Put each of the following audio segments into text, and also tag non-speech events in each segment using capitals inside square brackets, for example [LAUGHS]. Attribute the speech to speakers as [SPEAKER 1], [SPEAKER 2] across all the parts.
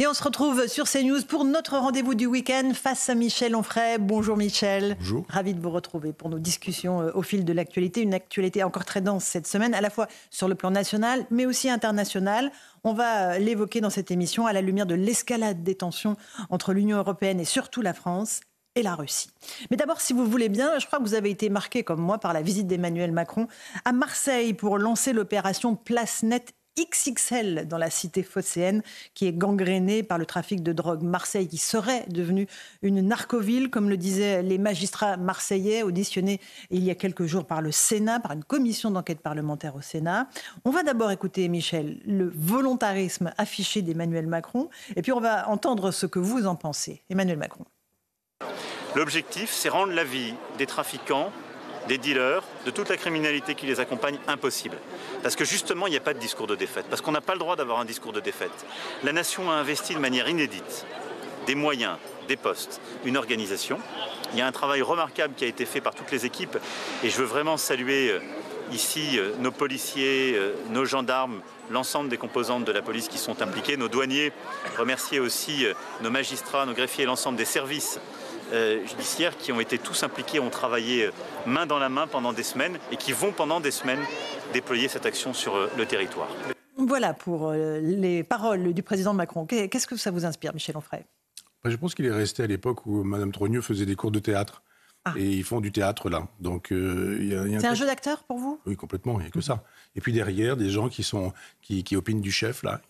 [SPEAKER 1] Et on se retrouve sur CNews pour notre rendez-vous du week-end face à Michel Onfray. Bonjour Michel. Bonjour. Ravi de vous retrouver pour nos discussions euh, au fil de l'actualité. Une actualité encore très dense cette semaine, à la fois sur le plan national, mais aussi international. On va euh, l'évoquer dans cette émission à la lumière de l'escalade des tensions entre l'Union européenne et surtout la France et la Russie. Mais d'abord, si vous voulez bien, je crois que vous avez été marqué, comme moi, par la visite d'Emmanuel Macron à Marseille pour lancer l'opération Place Net. XXL dans la cité phocéenne qui est gangrénée par le trafic de drogue. Marseille qui serait devenue une narcoville, comme le disaient les magistrats marseillais auditionnés il y a quelques jours par le Sénat, par une commission d'enquête parlementaire au Sénat. On va d'abord écouter, Michel, le volontarisme affiché d'Emmanuel Macron et puis on va entendre ce que vous en pensez. Emmanuel Macron.
[SPEAKER 2] L'objectif, c'est rendre la vie des trafiquants des dealers, de toute la criminalité qui les accompagne impossible. Parce que justement, il n'y a pas de discours de défaite, parce qu'on n'a pas le droit d'avoir un discours de défaite. La nation a investi de manière inédite des moyens, des postes, une organisation. Il y a un travail remarquable qui a été fait par toutes les équipes et je veux vraiment saluer euh, ici euh, nos policiers, euh, nos gendarmes, l'ensemble des composantes de la police qui sont impliquées, nos douaniers, remercier aussi nos magistrats, nos greffiers, l'ensemble des services euh, judiciaires qui ont été tous impliqués, ont travaillé euh, main dans la main pendant des semaines et qui vont pendant des semaines déployer cette action sur euh, le territoire.
[SPEAKER 1] Voilà pour les paroles du président Macron. Qu'est-ce que ça vous inspire, Michel Onfray
[SPEAKER 3] Je pense qu'il est resté à l'époque où Mme Trogneux faisait des cours de théâtre. Ah. Et ils font du théâtre là. Donc, c'est un, jeu
[SPEAKER 1] d'acteur pour vous
[SPEAKER 3] Oui, complètement. Il n'y a que ça. Et puis derrière, des gens qui sont qui opinent du chef là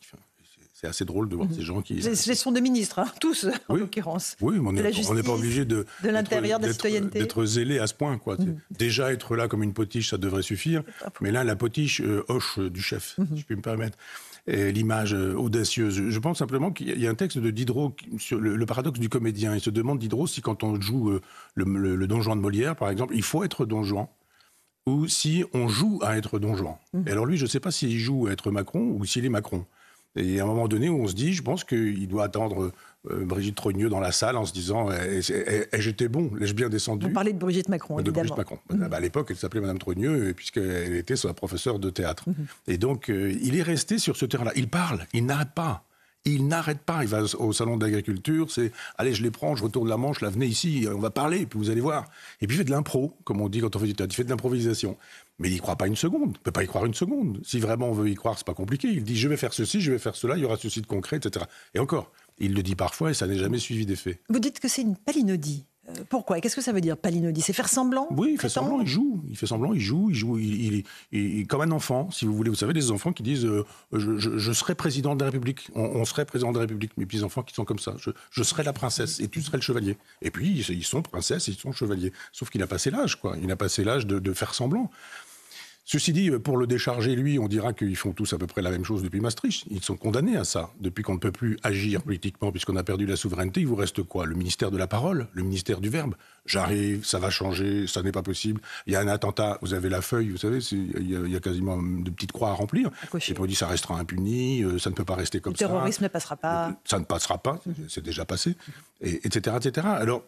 [SPEAKER 3] c'est assez drôle de voir mhm. ces gens qui. les
[SPEAKER 1] [LAUGHS] sont des ministres, hein, tous, [LAUGHS]
[SPEAKER 3] en l'occurrence. Oui, on n'est pas obligé de. l'intérieur, D'être zélé à ce point, quoi. Mhm. Déjà être là comme une potiche, ça devrait suffire. Mais là, la potiche euh, hoche du chef, si mhm. je puis me permettre. L'image euh, audacieuse. Je pense simplement qu'il y a un texte de Diderot sur le, paradoxe du comédien. Il se demande, Diderot, si quand on joue euh, le, Don Juan de Molière, par exemple, il faut être Don Juan ou si on joue à être Don Juan. Et alors lui, je ne sais pas s'il joue à être Macron ou s'il est Macron. Et à un moment donné, où on se dit, je pense qu'il doit attendre euh, Brigitte Trogneux dans la salle en se disant « ai-je été bon, l'ai-je bien descendu Vous parlez de Brigitte Macron, de Brigitte Macron. Mm-hmm. Bah, à l'époque, elle s'appelait Madame Trogneux, euh, puisqu'elle était sa professeure de théâtre. Mm-hmm. Et donc, euh, il est resté sur ce terrain-là. Il parle, il n'arrête pas. Il n'arrête pas. Il va au salon de l'agriculture, c'est allez, je les prends, je retourne la Manche, la venez ici, on va parler, puis vous allez voir. Et puis il fait de l'impro, comme on dit quand on fait du théâtre, il fait de l'improvisation. Mais il n'y croit pas une seconde. Il ne peut pas y croire une seconde. Si vraiment on veut y croire, c'est pas compliqué. Il dit je vais faire ceci, je vais faire cela, il y aura ceci de concret, etc. Et encore, il le dit parfois et ça n'est jamais suivi d'effet.
[SPEAKER 1] Vous dites que c'est une palinodie. Euh, pourquoi Qu'est-ce que ça veut dire
[SPEAKER 3] palinodie C'est faire semblant Oui, il fait semblant, il joue. Il fait semblant, il joue, il joue, il, comme un enfant, si vous voulez. Vous savez, des enfants qui disent euh, je, serai président de la République. On, serait président de la République. Mes petits-enfants qui sont comme ça. Je, serai la princesse et tu serais le chevalier. Et puis, ils, sont princesse, ils sont chevaliers. Sauf qu'il a passé l'âge, quoi. Il a passé l'âge de, de faire semblant. Ceci dit, euh, pour le décharger, lui, on dira qu'ils font tous à peu près la même chose depuis Maastricht. Ils sont condamnés à ça. Depuis qu'on ne peut plus agir politiquement, puisqu'on a perdu la souveraineté, il vous reste quoi Le ministère de la parole Le ministère du verbe J'arrive, ça va changer, ça n'est pas possible. Il y a un attentat, vous avez la feuille, vous savez, il y, a quasiment de petites croix à remplir. Et on dit ça restera impuni, euh, ça ne peut pas rester comme ça. Le terrorisme ne
[SPEAKER 1] passera pas.
[SPEAKER 3] Ça ne passera pas, c'est déjà passé, etc., etc. Alors,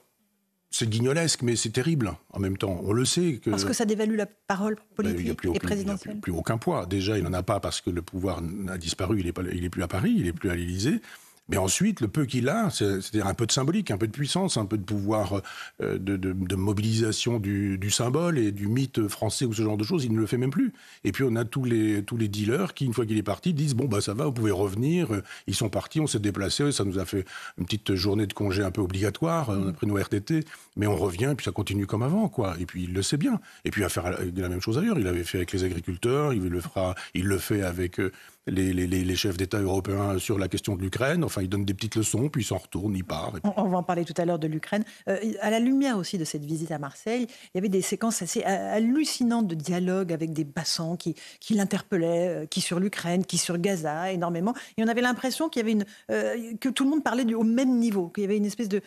[SPEAKER 3] c'est guignolesque, mais c'est terrible en même temps. On le sait. Que... Parce que ça
[SPEAKER 1] dévalue la parole bah, politique et présidentielle. Il n'y plus,
[SPEAKER 3] aucun poids. Déjà, il n'en a pas parce que le pouvoir a disparu. Il n'est plus à Paris, il n'est plus à l'Élysée. Mais ensuite, le peu qu'il a, c'est-à-dire un peu de symbolique, un peu de puissance, un peu de pouvoir euh, de, mobilisation du, symbole et du mythe français ou ce genre de choses, il ne le fait même plus. Et puis on a tous les, tous les dealers qui, une fois qu'il est parti, disent bon bah ça va, vous pouvez revenir. Ils sont partis, on s'est déplacés, ça nous a fait une petite journée de congé un peu obligatoire, euh, on a pris nos RTT, mais on revient et puis ça continue comme avant quoi. Et puis il le sait bien. Et puis il va faire la même chose ailleurs. Il l'avait fait avec les agriculteurs, il le fera, il le fait avec euh, les, chefs d'État européens sur la question de l'Ukraine. Enfin, ils donnent des petites leçons, puis ils s'en retournent, ils partent. On, va en parler tout à l'heure de l'Ukraine. Euh, à la lumière aussi de cette visite
[SPEAKER 1] à Marseille, il y avait des séquences assez euh, hallucinantes de dialogue avec des bassants qui, qui l'interpellaient, euh, qui sur l'Ukraine, qui sur Gaza, énormément. Et on avait l'impression qu'il y avait une, que tout le monde parlait du, au même niveau, qu'il y avait une espèce de,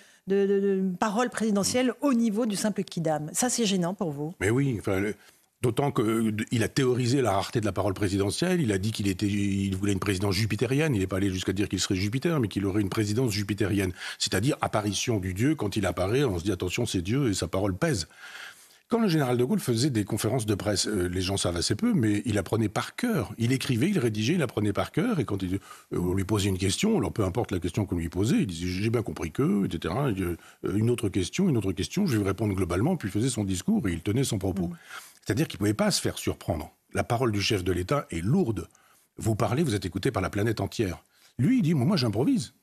[SPEAKER 1] parole présidentielle au niveau du simple kidam. Ça, c'est gênant pour vous
[SPEAKER 3] Mais oui, enfin, D'autant qu'il euh, a théorisé la rareté de la parole présidentielle, il a dit qu'il était, il voulait une présidence jupitérienne, il n'est pas allé jusqu'à dire qu'il serait Jupiter, mais qu'il aurait une présidence jupitérienne, c'est-à-dire apparition du Dieu, quand il apparaît, on se dit attention c'est Dieu et sa parole pèse. Quand le général de Gaulle faisait des conférences de presse, euh, les gens savent assez peu, mais il apprenait par cœur. Il écrivait, il rédigeait, il apprenait par cœur, et quand euh, on lui posait une question, alors peu importe la question qu'on lui posait, il disait j'ai bien compris que, etc. Une autre question, une autre question, je vais répondre globalement, puis faisait son discours et il tenait son propos. Mmh. C'est-à-dire qu'il ne pouvait pas se faire surprendre. La parole du chef de l'État est lourde. Vous parlez, vous êtes écouté par la planète entière. Lui, il dit, moi j'improvise.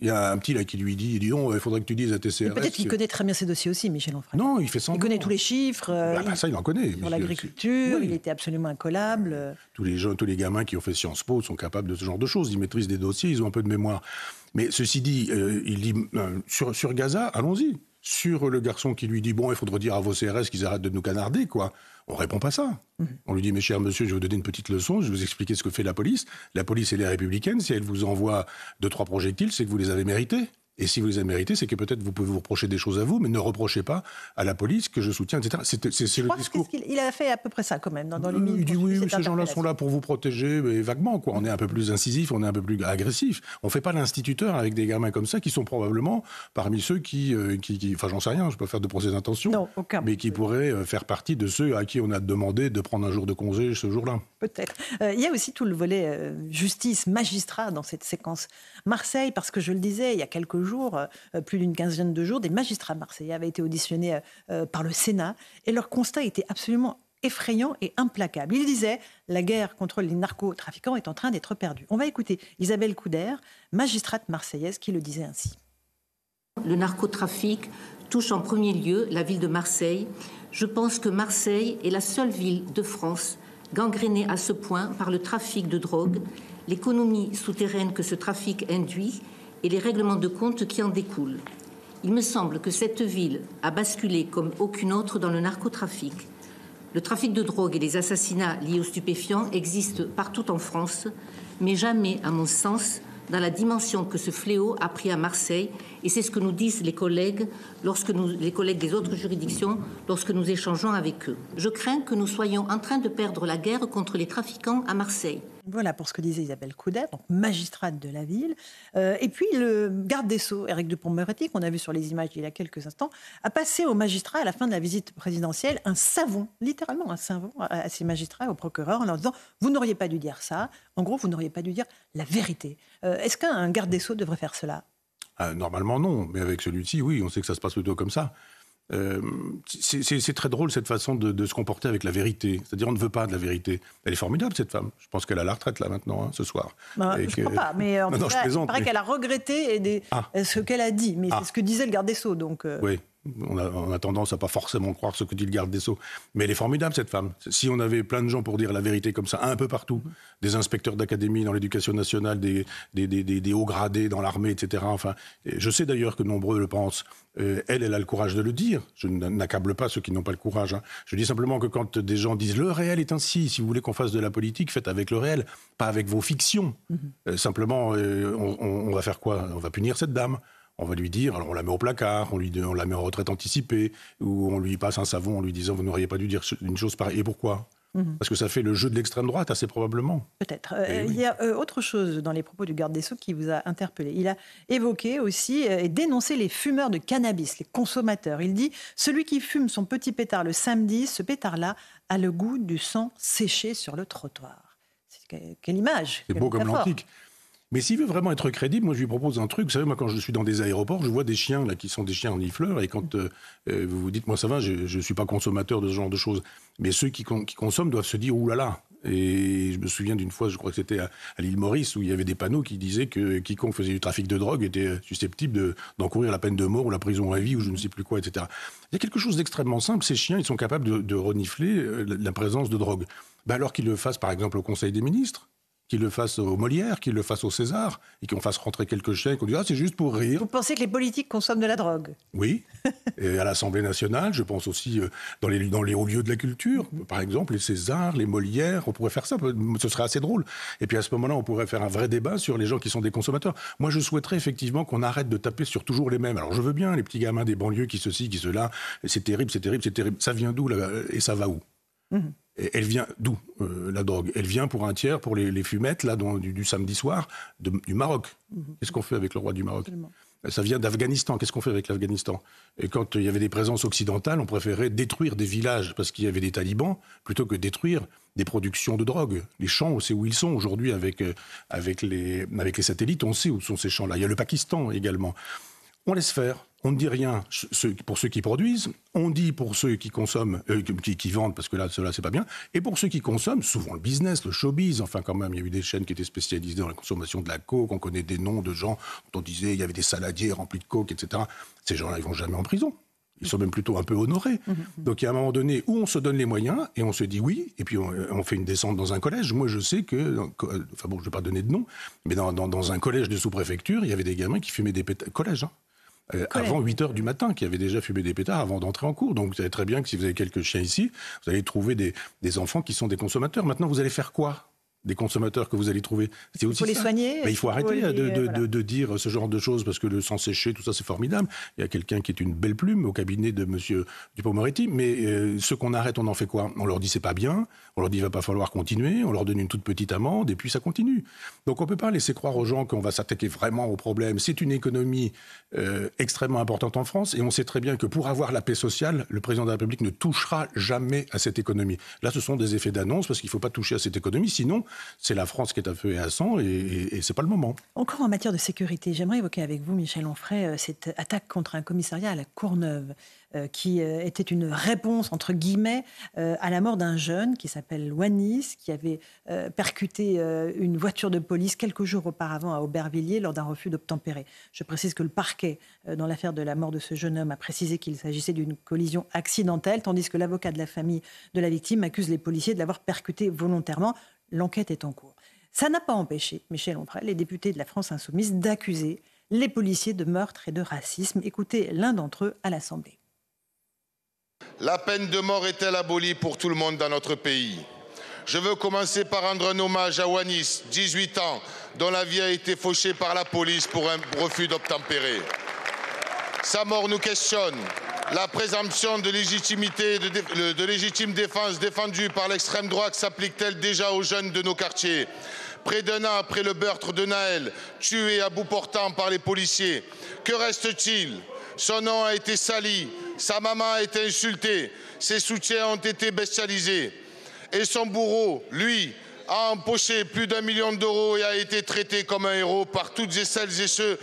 [SPEAKER 3] Il y a un petit là qui lui dit, il oh, il faudrait que tu dises à tes CRS. Peut-être qu'il connaît
[SPEAKER 1] très bien ces dossiers aussi, Michel Onfray.
[SPEAKER 3] Non, il fait sans. Il connaît tous les chiffres. Euh, bah, bah ça, il en connaît. Sur l'agriculture, il était absolument incollable. Tous les jeunes, tous les gamins qui ont fait Sciences Po sont capables de ce genre de choses. Ils maîtrisent des dossiers, ils ont un peu de mémoire. Mais ceci dit, euh, il dit euh, sur, sur Gaza, allons-y. Sur le garçon qui lui dit, bon, il faudrait dire à vos CRS qu'ils arrêtent de nous canarder, quoi. On répond pas ça. Mhm. On lui dit, mes chers monsieur, je vais vous donner une petite leçon, je vais vous expliquer ce que fait la police. La police, et les républicaine. Si elle vous envoie deux, trois projectiles, c'est que vous les avez mérités. Et si vous les avez mérités, c'est que peut-être vous pouvez vous reprocher des choses à vous, mais ne reprochez pas à la police que je soutiens, etc. C'est le
[SPEAKER 1] discours. Il, a fait à peu près ça quand même dans, dans euh, les Il dit oui, ces gens-là sont
[SPEAKER 3] là pour vous protéger, mais vaguement quoi. On est un peu plus incisif, on est un peu plus agressif. On fait pas l'instituteur avec des gamins comme ça qui sont probablement parmi ceux qui, euh, enfin j'en sais rien, je peux faire de procès d'intention, mais qui pourraient euh, faire partie de ceux à qui on a demandé de prendre un jour de congé ce jour-là.
[SPEAKER 1] Peut-être. il y a aussi tout le volet justice magistrat dans cette séquence Marseille, parce que je le disais il y a quelques jours euh, plus d'une quinzaine de jours, des magistrats marseillais avaient été auditionnés euh, euh, par le Sénat et leur constat était absolument effrayant et implacable. Ils disaient :« La guerre contre les narcotrafiquants est en train d'être perdue. On va écouter Isabelle Coudert, magistrate marseillaise, qui le disait ainsi. Le narcotrafic touche en premier lieu la ville de Marseille. Je pense que Marseille est la seule ville de France gangrénée à ce point par le trafic de drogue, l'économie souterraine que ce trafic induit et
[SPEAKER 2] les règlements de compte qui en découlent. Il me semble que cette ville a basculé comme aucune autre dans le narcotrafic. Le trafic de drogue et les assassinats liés aux stupéfiants
[SPEAKER 1] existent partout en France, mais jamais, à mon sens, dans la dimension que ce fléau a pris à Marseille, et c'est ce que nous disent les collègues, lorsque les collègues des autres juridictions lorsque nous échangeons avec eux. Je crains que nous soyons en train de perdre la guerre contre les trafiquants à Marseille. Voilà pour ce que disait Isabelle Coudet, donc magistrate de la ville. Euh, et puis le garde des Sceaux, Éric Dupont-Moretti, qu'on a vu sur les images il y a quelques instants, a passé au magistrat, à la fin de la visite présidentielle un savon, littéralement un savon à, ses magistrats, au procureur, en leur disant Vous n'auriez pas dû dire ça. En gros, vous n'auriez pas dû dire la vérité. Euh, est-ce qu'un garde des Sceaux devrait faire cela
[SPEAKER 3] euh, Normalement, non. Mais avec celui-ci, oui, on sait que ça se passe plutôt comme ça. Euh, c'est très drôle cette façon de, se comporter avec la vérité. C'est-à-dire, on ne veut pas de la vérité. Elle est formidable, cette femme. Je pense qu'elle a la retraite, là, maintenant, hein, ce soir. Bah, je ne crois pas, mais euh, en il paraît qu'elle a
[SPEAKER 1] regretté ah. euh, ce qu'elle a dit. Mais c'est ah. ce que disait le garde des Sceaux. Donc,
[SPEAKER 3] on a, tendance à pas forcément croire ce que dit le garde des Sceaux. Mais elle est formidable, cette femme. Si on avait plein de gens pour dire la vérité comme ça, un peu partout, des inspecteurs d'académie dans l'éducation nationale, des, hauts gradés dans l'armée, etc. Enfin, je sais d'ailleurs que nombreux le pensent. Euh, elle, elle a le courage de le dire. Je n'accable pas ceux qui n'ont pas le courage. Hein. Je dis simplement que quand des gens disent le réel est ainsi, si vous voulez qu'on fasse de la politique, faites avec le réel, pas avec vos fictions. Mm-hmm. Euh, simplement, euh, on va faire quoi On va punir cette dame on va lui dire, alors on la met au placard, on, lui, on la met en retraite anticipée, ou on lui passe un savon en lui disant, vous n'auriez pas dû dire une chose pareille. Et pourquoi mhm. parce que ça fait le jeu de l'extrême droite, assez probablement.
[SPEAKER 1] Peut-être. Eh euh, il y a euh, autre chose dans les propos du garde des Sceaux qui vous a interpellé. Il a évoqué aussi euh, et dénoncé les fumeurs de cannabis, les consommateurs. Il dit Celui qui fume son petit pétard le samedi, ce pétard-là a le goût du sang séché sur le trottoir.
[SPEAKER 3] Quelle image C'est beau comme l'antique. Mais s'il veut vraiment être crédible, moi je lui propose un truc. Vous savez, moi quand je suis dans des aéroports, je vois des chiens là qui sont des chiens en Et quand euh, euh, vous vous dites, moi ça va, je ne suis pas consommateur de ce genre de choses. Mais ceux qui, consomment doivent se dire, oulala. Là là. Et je me souviens d'une fois, je crois que c'était à, l'île Maurice, où il y avait des panneaux qui disaient que quiconque faisait du trafic de drogue était euh, susceptible d'encourir la peine de mort ou la prison à vie ou je ne sais plus quoi, etc. Il y a quelque chose d'extrêmement simple. Ces chiens, ils sont capables de, renifler la présence de drogue. Bah, alors qu'ils le fassent, par exemple, au Conseil des ministres, qu'il le fasse aux Molière, qu'il le fasse au César, et qu'on fasse rentrer quelques chèques, on dit ah c'est juste pour rire. Vous
[SPEAKER 1] pensez que les politiques consomment de la drogue
[SPEAKER 3] Oui, [LAUGHS] et à l'Assemblée nationale, je pense aussi euh, dans les, hauts lieux de la culture, mhm. par exemple les Césars, les Molières, on pourrait faire ça, ce serait assez drôle. Et puis à ce moment-là, on pourrait faire un vrai débat sur les gens qui sont des consommateurs. Moi, je souhaiterais effectivement qu'on arrête de taper sur toujours les mêmes. Alors je veux bien les petits gamins des banlieues qui ceci, qui cela, c'est terrible, c'est terrible, c'est terrible. Ça vient d'où et ça va où mhm elle vient d'où euh, la drogue Elle vient pour un tiers, pour les, fumettes, là, du, samedi soir, du Maroc. Mm-hmm. Qu'est-ce qu'on fait avec le roi du Maroc Ça vient d'Afghanistan. Qu'est-ce qu'on fait avec l'Afghanistan Et quand il y avait des présences occidentales, on préférait détruire des villages parce qu'il y avait des talibans plutôt que détruire des productions de drogue. Les champs, on sait où ils sont aujourd'hui avec, euh, avec les satellites, on sait où sont ces champs-là. Il y a le Pakistan également on laisse faire. On ne dit rien pour ceux qui produisent, on dit pour ceux qui consomment, euh, qui, vendent, parce que là, cela, c'est pas bien, et pour ceux qui consomment, souvent le business, le showbiz, enfin quand même, il y a eu des chaînes qui étaient spécialisées dans la consommation de la coke, on connaît des noms de gens dont on disait qu'il y avait des saladiers remplis de coke, etc. Ces gens-là, ils vont jamais en prison. Ils sont même plutôt un peu honorés. Mmh, mmh, mmh. Donc il y a un moment donné où on se donne les moyens et on se dit oui, et puis on, euh, fait une descente dans un collège. Moi je sais que, enfin bon, je ne vais pas donner de nom, mais dans, un collège de sous-préfecture, il y avait des gamins qui fumaient des pétards. Collège, hein. Euh, avant 8 h du matin, qui avaient déjà fumé des pétards avant d'entrer en cours. Donc vous savez très bien que si vous avez quelques chiens ici, vous allez trouver des enfants qui sont des consommateurs. Maintenant, vous allez faire quoi des consommateurs que vous allez trouver. C'est aussi il faut les soigner. Mais il faut arrêter de, dire ce genre de choses parce que le sang séché, tout ça, c'est formidable. Il y a quelqu'un qui est une belle plume au cabinet de Monsieur dupont moretti mais euh, ce qu'on arrête, on en fait quoi On leur dit c'est pas bien, on leur dit il va pas falloir continuer, on leur donne une toute petite amende et puis ça continue. Donc on peut pas laisser croire aux gens qu'on va s'attaquer vraiment au problème. C'est une économie euh, extrêmement importante en France et on sait très bien que pour avoir la paix sociale, le président de la République ne touchera jamais à cette économie. Là, ce sont des effets d'annonce parce qu'il faut pas toucher à cette économie, sinon c'est la France qui est à feu et à sang, et, ce n'est c'est pas le moment.
[SPEAKER 1] Encore en matière de sécurité, j'aimerais évoquer avec vous, Michel Onfray, euh, cette attaque contre un commissariat à la Courneuve, euh, qui euh, était une réponse, entre guillemets, à la mort d'un jeune qui s'appelle Wanis, qui avait percuté une voiture de police quelques jours auparavant à Aubervilliers lors d'un refus d'obtempérer. Je précise que le parquet, dans l'affaire de la mort de ce jeune homme, a précisé qu'il s'agissait d'une collision accidentelle, tandis que l'avocat de la famille de la victime accuse les policiers de l'avoir percuté volontairement. L'enquête est en cours. Ça n'a pas empêché Michel Onfray, les députés de la France insoumise, d'accuser les policiers de meurtre et de racisme. Écoutez l'un d'entre eux à l'Assemblée.
[SPEAKER 4] La peine de mort est-elle abolie pour tout le monde dans notre pays Je veux commencer par rendre un hommage à Wanis, 18 ans, dont la vie a été fauchée par la police pour un refus d'obtempérer. Sa mort nous questionne, la présomption de légitimité de, légitime défense défendue par l'extrême droite s'applique-t-elle déjà aux jeunes de nos quartiers Près d'un an après le meurtre de Naël, tué à bout portant par les policiers, que reste-t-il Son nom a été sali, sa maman a été insultée, ses soutiens ont été bestialisés. Et son bourreau, lui, a empoché plus d'un million d'euros et a été traité comme un héros par toutes et celles et ceux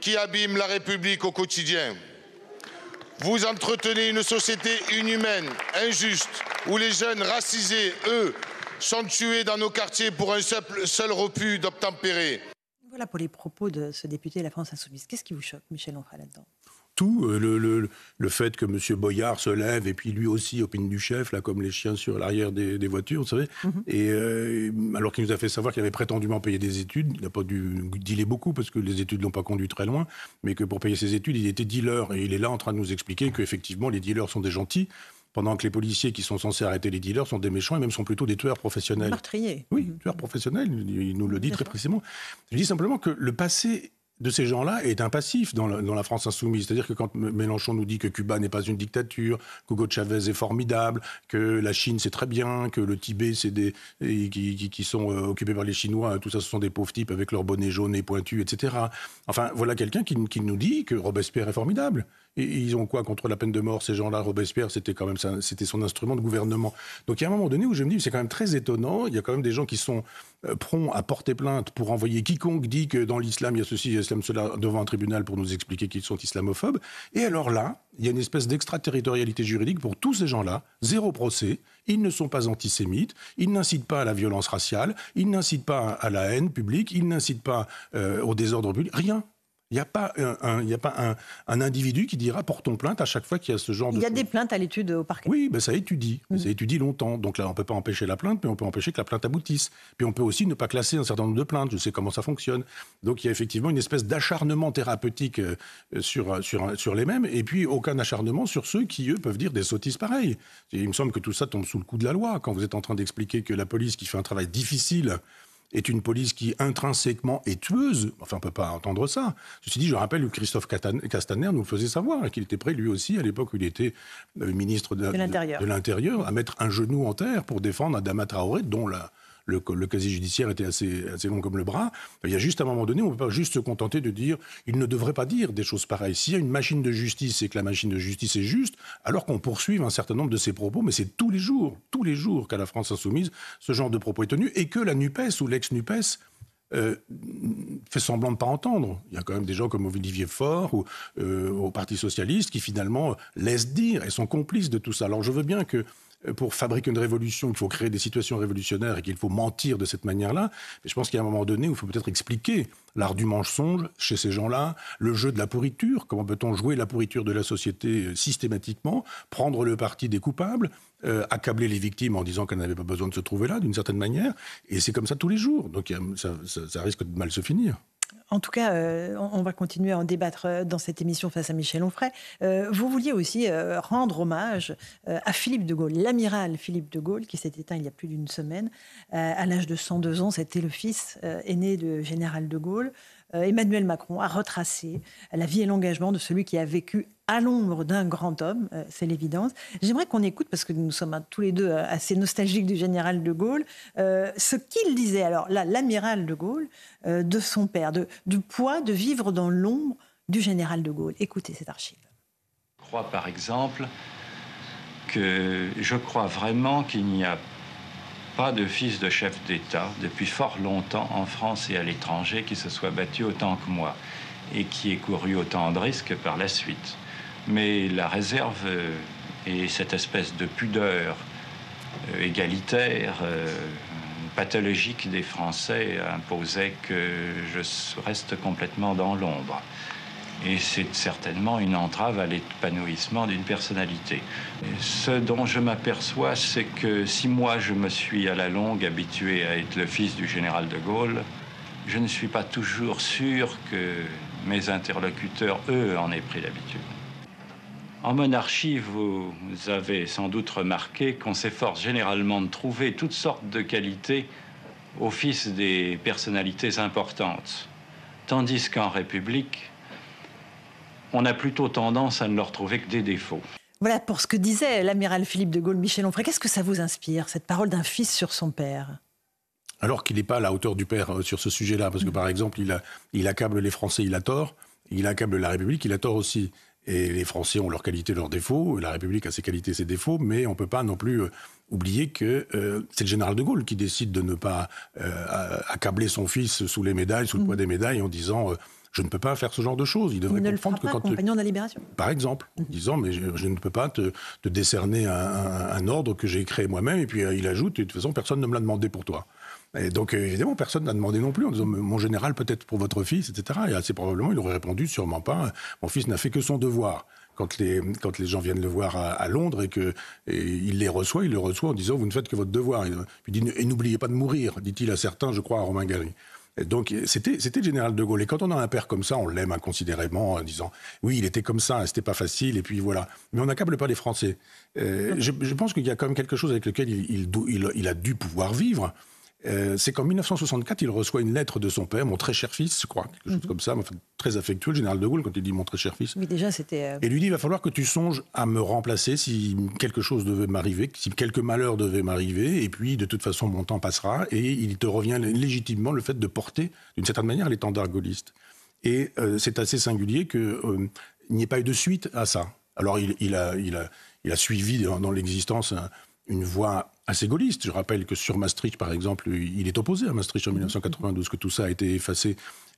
[SPEAKER 4] qui abîment la République au quotidien. Vous entretenez une société inhumaine, injuste, où les jeunes racisés, eux, sont tués dans nos quartiers pour un seul, seul d'obtempérer.
[SPEAKER 1] Voilà pour les propos de ce député de la France Insoumise. Qu'est-ce qui vous choque, Michel Onfray, là-dedans
[SPEAKER 3] tout, euh, le, le, fait que M. Boyard se lève et puis lui aussi opine du chef, là, comme les chiens sur l'arrière des, voitures, vous savez. Mhm. Et euh, alors qu'il nous a fait savoir qu'il avait prétendument payé des études, il n'a pas dû dealer beaucoup parce que les études l'ont pas conduit très loin, mais que pour payer ses études, il était dealer. Et il est là en train de nous expliquer qu'effectivement, les dealers sont des gentils pendant que les policiers qui sont censés arrêter les dealers sont des méchants et même sont plutôt des tueurs professionnels. Meurtriers. Oui, mhm. tueurs professionnels, il nous le dit très précisément. Je dis simplement que le passé de ces gens-là est impassif dans, la, France insoumise. C'est-à-dire que quand Mélenchon nous dit que Cuba n'est pas une dictature, que Hugo Chavez est formidable, que la Chine c'est très bien, que le Tibet c'est des qui, sont euh, occupés par les Chinois, tout ça ce sont des pauvres types avec leurs bonnets jaunes et pointus, etc. Enfin voilà quelqu'un qui, qui nous dit que Robespierre est formidable ils ont quoi contre la peine de mort Ces gens-là, Robespierre, c'était quand même c'était son instrument de gouvernement. Donc il y a un moment donné où je me dis, c'est quand même très étonnant. Il y a quand même des gens qui sont euh, prompts à porter plainte pour envoyer quiconque dit que dans l'islam, il y a ceci, il y a cela, devant un tribunal pour nous expliquer qu'ils sont islamophobes. Et alors là, il y a une espèce d'extraterritorialité juridique pour tous ces gens-là, zéro procès, ils ne sont pas antisémites, ils n'incitent pas à la violence raciale, ils n'incitent pas à la haine publique, ils n'incitent pas euh, au désordre public, rien. Il n'y a pas, un, y a pas un, individu qui dira portons plainte à chaque fois qu'il y a ce genre de. Il y a des
[SPEAKER 1] plaintes à l'étude
[SPEAKER 3] au parquet. Oui, ben ça étudie. Mm. Ça étudie longtemps. Donc là, on ne peut pas empêcher la plainte, mais on peut empêcher que la plainte aboutisse. Puis on peut aussi ne pas classer un certain nombre de plaintes. Je sais comment ça fonctionne. Donc il y a effectivement une espèce d'acharnement thérapeutique euh, sur, sur, sur les mêmes, et puis aucun acharnement sur ceux qui, eux, peuvent dire des sottises pareilles. il me semble que tout ça tombe sous le coup de la loi. Quand vous êtes en train d'expliquer que la police qui fait un travail difficile, est une police qui intrinsèquement est tueuse. Enfin, on ne peut pas entendre ça. Ceci dit, je rappelle que Christophe Castaner nous faisait savoir hein, qu'il était prêt, lui aussi, à l'époque où il était euh, ministre de, de l'Intérieur, à mettre un genou en terre pour défendre Adama Traoré, dont la, le, casier judiciaire était assez, long comme le bras. Il y a juste un moment donné, on ne peut pas juste se contenter de dire, il ne devrait pas dire des choses pareilles. S'il y a une machine de justice et que la machine de justice est juste, alors qu'on poursuive un certain nombre de ses propos, mais c'est tous les jours, tous les jours qu'à la France insoumise, ce genre de propos est tenu et que la NUPES ou l'ex-NUPES euh, fait semblant de ne pas entendre. Il y a quand même des gens comme Olivier Faure ou euh, au Parti socialiste qui finalement laissent dire et sont complices de tout ça. Alors je veux bien que pour fabriquer une révolution, qu'il faut créer des situations révolutionnaires et qu'il faut mentir de cette manière-là. Mais je pense qu'il y a un moment donné où il faut peut-être expliquer l'art du mensonge chez ces gens-là, le jeu de la pourriture, comment peut-on jouer la pourriture de la société euh, systématiquement, prendre le parti des coupables, euh, accabler les victimes en disant qu'elles n'avaient pas besoin de se trouver là, d'une certaine manière. Et c'est comme ça tous les jours. Donc ça risque de mal se finir.
[SPEAKER 1] En tout cas, euh, on va continuer à en débattre euh, dans cette émission face à Michel Onfray. Euh, vous vouliez aussi rendre hommage à Philippe de Gaulle, l'amiral Philippe de Gaulle, qui s'est éteint il y a plus d'une semaine. à l'âge de 102 ans, c'était le fils aîné de général de Gaulle. Emmanuel Macron a retracé la vie et l'engagement de celui qui a vécu à l'ombre d'un grand homme, euh, c'est l'évidence. J'aimerais qu'on écoute, parce que nous sommes tous les deux euh, assez nostalgiques du général de Gaulle, euh, ce qu'il disait, alors là, l'amiral de Gaulle, de son père, de, du poids de vivre dans l'ombre du général de Gaulle. Écoutez cette archive.
[SPEAKER 2] Je crois par exemple que je crois vraiment qu'il n'y a pas de fils de chef d'État depuis fort longtemps en France et à l'étranger qui se soit battu autant que moi et qui ait couru autant de risques par la suite. Mais la réserve euh, et cette espèce de pudeur euh, égalitaire, euh, pathologique des Français imposait que je reste complètement dans l'ombre. Et c'est certainement une entrave à l'épanouissement d'une personnalité. Ce dont je m'aperçois, c'est que si moi je me suis à la longue habitué à être le fils du général de Gaulle, je ne suis pas toujours sûr que mes interlocuteurs, eux, en aient pris l'habitude. En monarchie, vous avez sans doute remarqué qu'on s'efforce généralement de trouver toutes sortes de qualités au fils des personnalités importantes, tandis qu'en République, on a plutôt tendance à ne leur trouver que des défauts.
[SPEAKER 1] Voilà pour ce que disait l'amiral Philippe de Gaulle Michel Onfray. Qu'est-ce que ça vous inspire, cette parole d'un fils sur son père
[SPEAKER 3] Alors qu'il n'est pas à la hauteur du père euh, sur ce sujet-là, parce que par exemple, il, il accable les Français, il a tort, il accable la République, il a tort aussi. Et les Français ont leurs qualités, leurs défauts. La République a ses qualités, ses défauts. Mais on ne peut pas non plus euh, oublier que euh, c'est le général de Gaulle qui décide de ne pas euh, accabler son fils sous les médailles, sous le mm. poids des médailles, en disant. je ne peux pas faire ce genre de choses. Il devrait Il le que quand compagnon de la libération. Par exemple, mm. en disant mais je, ne peux pas te, décerner un, ordre que j'ai créé moi-même. Et puis il ajoute de toute façon personne ne me l'a demandé pour toi donc, euh, évidemment, personne n'a demandé non plus en disant Mon général, peut-être pour votre fils, etc. Et assez probablement, il aurait répondu Sûrement pas, mon fils n'a fait que son devoir. Quand les, quand les gens viennent le voir à, Londres et qu'il les reçoit, il les reçoit en disant Vous ne faites que votre devoir. Il, dit Et n'oubliez pas de mourir, dit-il à certains, je crois, à Romain Gary. donc c'était le général de Gaulle. Et quand on a un père comme ça, on l'aime inconsidérément en disant oui, il était comme ça, c'était pas facile, et puis voilà. Mais on n'accable pas les Français. Euh, je, pense qu'il y a quand même quelque chose avec lequel il, il, il a dû pouvoir vivre. Euh, c'est qu'en 1964, il reçoit une lettre de son père, mon très cher fils, je crois, quelque chose mhm. comme ça, très affectueux, le général de Gaulle, quand il dit mon très cher fils.
[SPEAKER 1] déjà, c'était. Euh, et
[SPEAKER 3] lui dit il va falloir que tu songes à me remplacer si quelque chose devait m'arriver, si quelque malheur devait m'arriver, et puis de toute façon, mon temps passera, et il te revient légitimement le fait de porter, d'une certaine manière, l'étendard gaulliste. Et euh, c'est assez singulier qu'il n'y ait pas eu de suite à ça. Alors, il, a, suivi dans, l'existence une voix assez gaulliste. Je rappelle que sur Maastricht, par exemple, il est opposé à Maastricht en 1992, que tout ça a été effacé,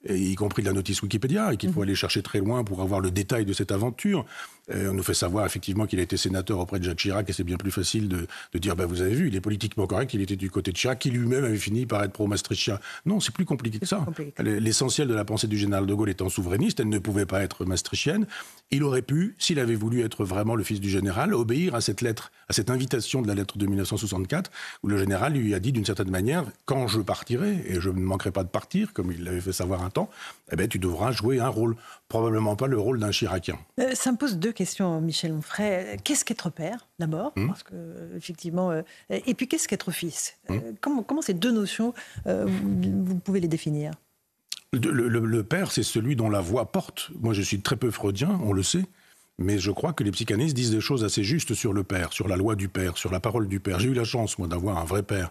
[SPEAKER 3] y compris la notice Wikipédia, et qu'il faut mmh. aller chercher très loin pour avoir le détail de cette aventure. Euh, on nous fait savoir effectivement qu'il a été sénateur auprès de Jacques Chirac et c'est bien plus facile de, dire bah, vous avez vu, il est politiquement correct, il était du côté de Chirac, qui lui-même avait fini par être pro-maastrichtien. Non, c'est plus compliqué que ça. L'essentiel de la pensée du général de Gaulle étant souverainiste, elle ne pouvait pas être maastrichtienne. Il aurait pu, s'il avait voulu être vraiment le fils du général, obéir à cette lettre, à cette invitation de la lettre de 1964, où le général lui a dit d'une certaine manière quand je partirai, et je ne manquerai pas de partir, comme il l'avait fait savoir un temps, eh ben, tu devras jouer un rôle, probablement pas le rôle d'un Chiracien.
[SPEAKER 1] Euh, ça deux question, Michel Onfray. Qu'est-ce qu'être père, d'abord hmm. Parce que, effectivement. Euh, et puis, qu'est-ce qu'être fils euh, hmm. comment, ces deux notions, euh, vous, pouvez les définir
[SPEAKER 3] le, père, c'est celui dont la voix porte. Moi, je suis très peu freudien, on le sait. Mais je crois que les psychanalystes disent des choses assez justes sur le père, sur la loi du père, sur la parole du père. J'ai eu la chance, moi, d'avoir un vrai père.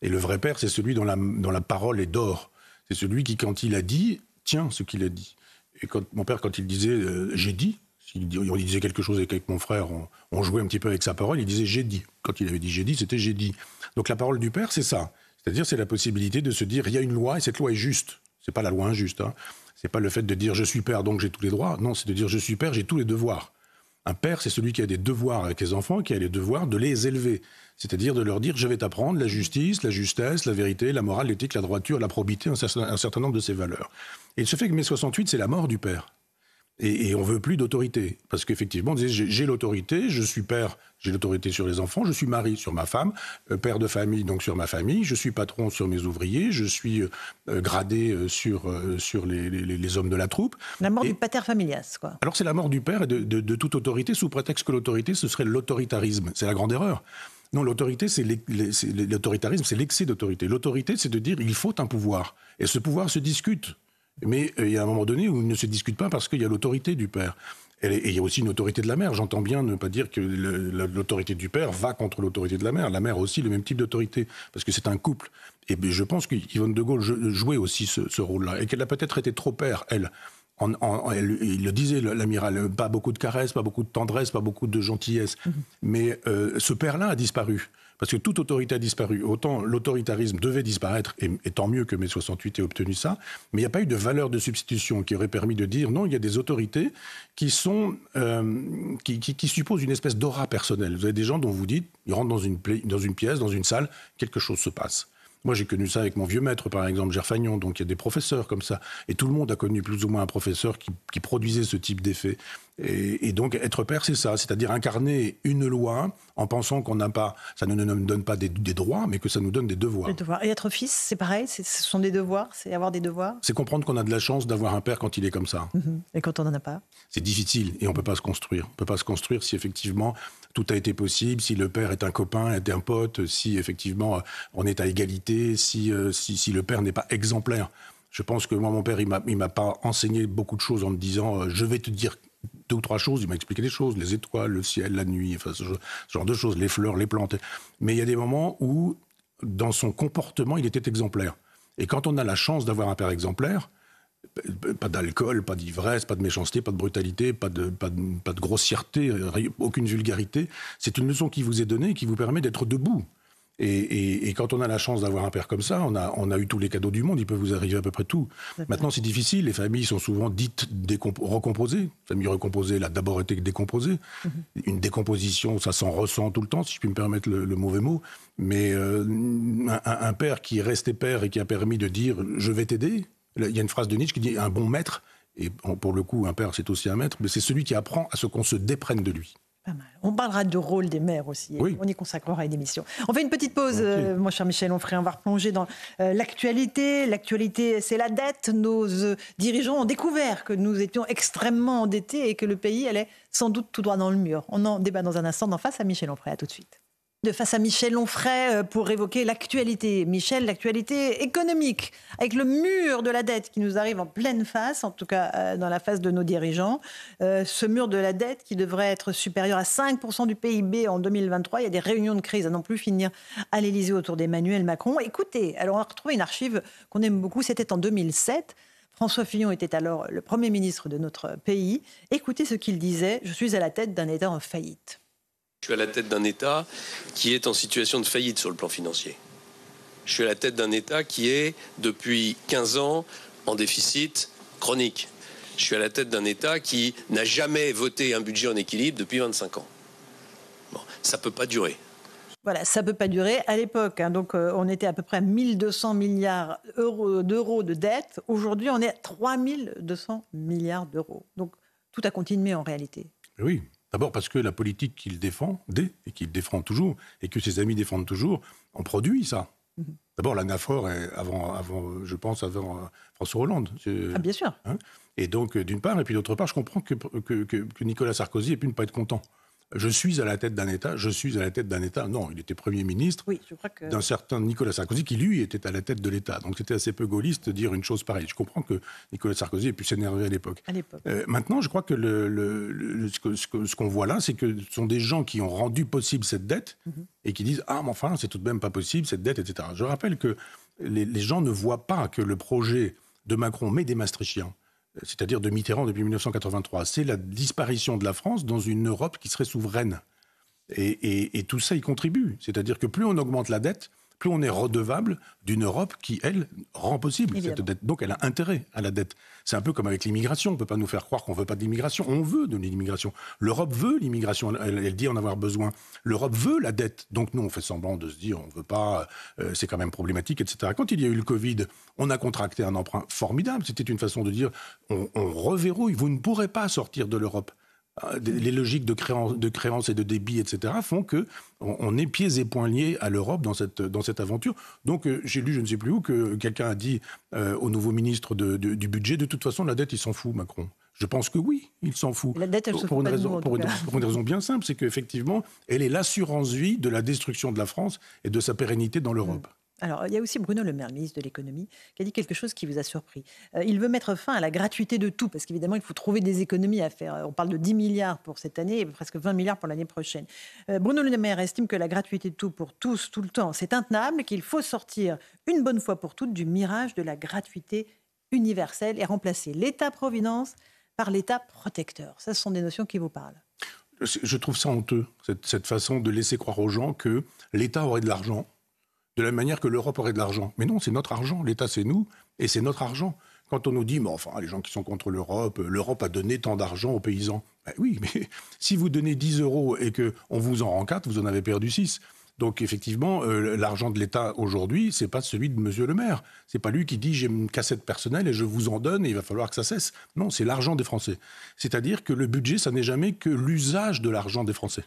[SPEAKER 3] Et le vrai père, c'est celui dont la, la parole est d'or. C'est celui qui, quand il a dit, tient ce qu'il a dit. Et quand mon père, quand il disait j'ai dit, on disait quelque chose avec, mon frère, on, jouait un petit peu avec sa parole, il disait j'ai dit. Quand il avait dit j'ai dit, c'était j'ai dit. Donc la parole du Père, c'est ça. C'est-à-dire, c'est la possibilité de se dire il y a une loi et cette loi est juste. Ce n'est pas la loi injuste. Hein. Ce n'est pas le fait de dire je suis père donc j'ai tous les droits. Non, c'est de dire je suis père, j'ai tous les devoirs. Un père, c'est celui qui a des devoirs avec les enfants, qui a les devoirs de les élever. C'est-à-dire de leur dire, je vais t'apprendre la justice, la justesse, la vérité, la morale, l'éthique, la droiture, la probité, un certain, nombre de ces valeurs. Et il se fait que mai 68, c'est la mort du père. Et, et on veut plus d'autorité. Parce qu'effectivement, on disait, j'ai l'autorité, je suis père, j'ai l'autorité sur les enfants, je suis mari sur ma femme, euh, père de famille, donc sur ma famille, je suis patron sur mes ouvriers, je suis euh, gradé euh, sur, sur les, hommes de la troupe. La mort du pater
[SPEAKER 1] familias, quoi.
[SPEAKER 3] Alors c'est la mort du père et de, de, de toute autorité, sous prétexte que l'autorité, ce serait l'autoritarisme. C'est la grande erreur. Non, l'autorité, c'est l'autoritarisme, c'est l'excès d'autorité. L'autorité, c'est de dire il faut un pouvoir. Et ce pouvoir se discute. Mais euh, il y a un moment donné où ils ne se discutent pas parce qu'il y a l'autorité du père. Et il y a aussi une autorité de la mère. J'entends bien ne pas dire que l'autorité du père va contre l'autorité de la mère. La mère aussi le même type d'autorité, parce que c'est un couple. Et ben, je pense qu'Yvonne de Gaulle jouait aussi ce, rôle-là, et qu'elle a peut-être été trop père, elle. il le disait, l'amiral, pas beaucoup de caresses, pas beaucoup de tendresse, pas beaucoup de gentillesse. Mm-hmm. Mais euh, ce père-là a disparu. Parce que toute autorité a disparu. Autant l'autoritarisme devait disparaître, et, tant mieux que mai 68 ait obtenu ça, mais il n'y a pas eu de valeur de substitution qui aurait permis de dire non, il y a des autorités qui, sont, euh, qui, supposent une espèce d'aura personnelle. Vous avez des gens dont vous dites, ils rentrent dans une pièce, dans une salle, quelque chose se passe. Moi, j'ai connu ça avec mon vieux maître, par exemple, Gerfagnon. Donc, il y a des professeurs comme ça. Et tout le monde a connu plus ou moins un professeur qui, produisait ce type d'effet. Et, donc, être père, c'est ça. C'est-à-dire incarner une loi en pensant qu'on n'a pas. Ça ne nous donne pas des, droits, mais que ça nous donne des devoirs.
[SPEAKER 1] Et être fils, c'est pareil. Ce sont des devoirs. C'est avoir des devoirs.
[SPEAKER 3] C'est comprendre qu'on a de la chance d'avoir un père quand il est comme ça.
[SPEAKER 1] Mm-hmm. Et quand on n'en a pas.
[SPEAKER 3] C'est difficile et on ne peut pas se construire. On ne peut pas se construire si effectivement tout a été possible, si le père est un copain, est un pote, si effectivement euh, on est à égalité, euh, si, si, le père n'est pas exemplaire. Je pense que moi, mon père, il ne m'a pas enseigné beaucoup de choses en me disant euh, je vais te dire deux ou trois choses, il m'a expliqué des choses, les étoiles, le ciel, la nuit, enfin, ce, genre de choses, les fleurs, les plantes. Mais il y a des moments où, dans son comportement, il était exemplaire. Et quand on a la chance d'avoir un père exemplaire, pas d'alcool, pas d'ivresse, pas de méchanceté, pas de brutalité, pas de, grossièreté, euh, aucune vulgarité. C'est une leçon qui vous est donnée et qui vous permet d'être debout. Et, quand on a la chance d'avoir un père comme ça, on a, eu tous les cadeaux du monde, il peut vous arriver à peu près tout. Maintenant, c'est difficile, les familles sont souvent dites recomposées. La famille recomposée, elle a d'abord été décomposée. Mhm. Une décomposition, ça s'en ressent tout le temps, si je puis me permettre le, mauvais mot. Mais euh, un, père qui est resté père et qui a permis de dire je vais t'aider, il y a une phrase de Nietzsche qui dit un bon maître, et pour le coup, un père, c'est aussi un maître, mais c'est celui qui apprend à ce qu'on se déprenne de lui. Pas
[SPEAKER 1] mal. On parlera du rôle des mères aussi. On y consacrera une émission. On fait une petite pause, euh, mon cher Michel Onfray. On va replonger dans euh, l'actualité. L'actualité, c'est la dette. Nos euh, dirigeants ont découvert que nous étions extrêmement endettés et que le pays allait sans doute tout droit dans le mur. On en débat dans un instant d'en face à Michel Onfray. À tout de suite de face à Michel Onfray euh, pour évoquer l'actualité. Michel, l'actualité économique, avec le mur de la dette qui nous arrive en pleine face, en tout cas euh, dans la face de nos dirigeants. Euh, ce mur de la dette qui devrait être supérieur à 5% du PIB en 2023. Il y a des réunions de crise à non plus finir à l'Élysée autour d'Emmanuel Macron. Écoutez, alors on a retrouvé une archive qu'on aime beaucoup, c'était en 2007. François Fillon était alors le Premier ministre de notre pays. Écoutez ce qu'il disait, je suis à la tête d'un État en faillite.
[SPEAKER 2] Je suis à la tête d'un État qui est en situation de faillite sur le plan financier. Je suis à la tête d'un État qui est, depuis 15 ans, en déficit chronique. Je suis à la tête d'un État qui n'a jamais voté un budget en équilibre depuis 25 ans. Bon, ça ne peut pas durer.
[SPEAKER 1] Voilà, ça ne peut pas durer. À l'époque, hein. donc euh, on était à peu près à 1200 milliards d'euros de dette. Aujourd'hui, on est à 3200 milliards d'euros. Donc tout a continué en réalité.
[SPEAKER 3] Oui, D'abord parce que la politique qu'il défend, dès, et qu'il défend toujours, et que ses amis défendent toujours, en produit ça. Mhm. D'abord, avant, avant, je pense, avant euh, François Hollande. Ah, bien sûr. Hein. et donc, euh, d'une part, et puis d'autre part, je comprends que, que Nicolas Sarkozy ait pu ne pas être content. Je suis à la tête d'un État, je suis à la tête d'un État. Non, il était Premier ministre d'un certain Nicolas Sarkozy qui, lui, était à la tête de l'État. Donc c'était assez peu gaulliste de dire une chose pareille. Je comprends que Nicolas Sarkozy ait pu s'énerver à l'époque. Euh, maintenant, je crois que ce qu'on voit là, c'est que ce sont des gens qui ont rendu possible cette dette mhm. et qui disent Ah, mais enfin, c'est tout de même pas possible, cette dette, etc. Je rappelle que les, gens ne voient pas que le projet de Macron, met des Maastrichtiens, c'est-à-dire de Mitterrand depuis 1983. C'est la disparition de la France dans une Europe qui serait souveraine. Et, tout ça y contribue. C'est-à-dire que plus on augmente la dette, plus on est redevable d'une Europe qui, elle, rend possible cette dette. Donc elle a intérêt à la dette. C'est un peu comme avec l'immigration. On ne peut pas nous faire croire qu'on ne veut pas de l'immigration. On veut de l'immigration. L'Europe veut l'immigration. Elle, dit en avoir besoin. L'Europe veut la dette. Donc nous, on fait semblant de se dire on ne veut pas, euh, c'est quand même problématique, etc. Quand il y a eu le Covid, on a contracté un emprunt formidable. C'était une façon de dire on, on reverrouille. Vous ne pourrez pas sortir de l'Europe. Euh, les logiques de créance, et de débit, etc., font que on, est pieds et poings liés à l'Europe dans cette, dans cette aventure. Donc, euh, j'ai lu, je ne sais plus où, que quelqu'un a dit euh, au nouveau ministre du budget, de toute façon, la dette, il s'en fout, Macron. Je pense que oui, il s'en fout. La dette, elle pour, une raison, pour, une, raison, bien simple, c'est qu'effectivement, elle est l'assurance-vie de la destruction de la France et de sa pérennité dans l'Europe.
[SPEAKER 1] Alors, il y a aussi Bruno Le Maire, ministre de l'économie, qui a dit quelque chose qui vous a surpris. Euh, il veut mettre fin à la gratuité de tout, parce qu'évidemment, il faut trouver des économies à faire. Euh, on parle de 10 milliards pour cette année et presque 20 milliards pour l'année prochaine. Euh, Bruno Le Maire estime que la gratuité de tout pour tous, tout le temps, c'est intenable, qu'il faut sortir une bonne fois pour toutes du mirage de la gratuité universelle et remplacer l'État-providence par l'État protecteur. Ça, ce sont des notions qui vous parlent.
[SPEAKER 3] Je trouve ça honteux, cette façon de laisser croire aux gens que l'État aurait de l'argent de la manière que l'Europe aurait de l'argent. Mais non, c'est notre argent. L'État, c'est nous, et c'est notre argent. Quand on nous dit, mais enfin, les gens qui sont contre l'Europe, euh, l'Europe a donné tant d'argent aux paysans. Ben oui, [LAUGHS] mais si vous donnez 10 euros et qu'on vous en rend 4, vous en avez perdu 6. Donc effectivement, euh, l'argent de l'État aujourd'hui, n'est pas celui de M. le Maire. n'est pas lui qui dit j'ai une cassette personnelle et je vous en donne et il va falloir que ça cesse. Non, c'est l'argent des Français. C'est-à-dire que le budget, ça n'est jamais que l'usage de l'argent des Français.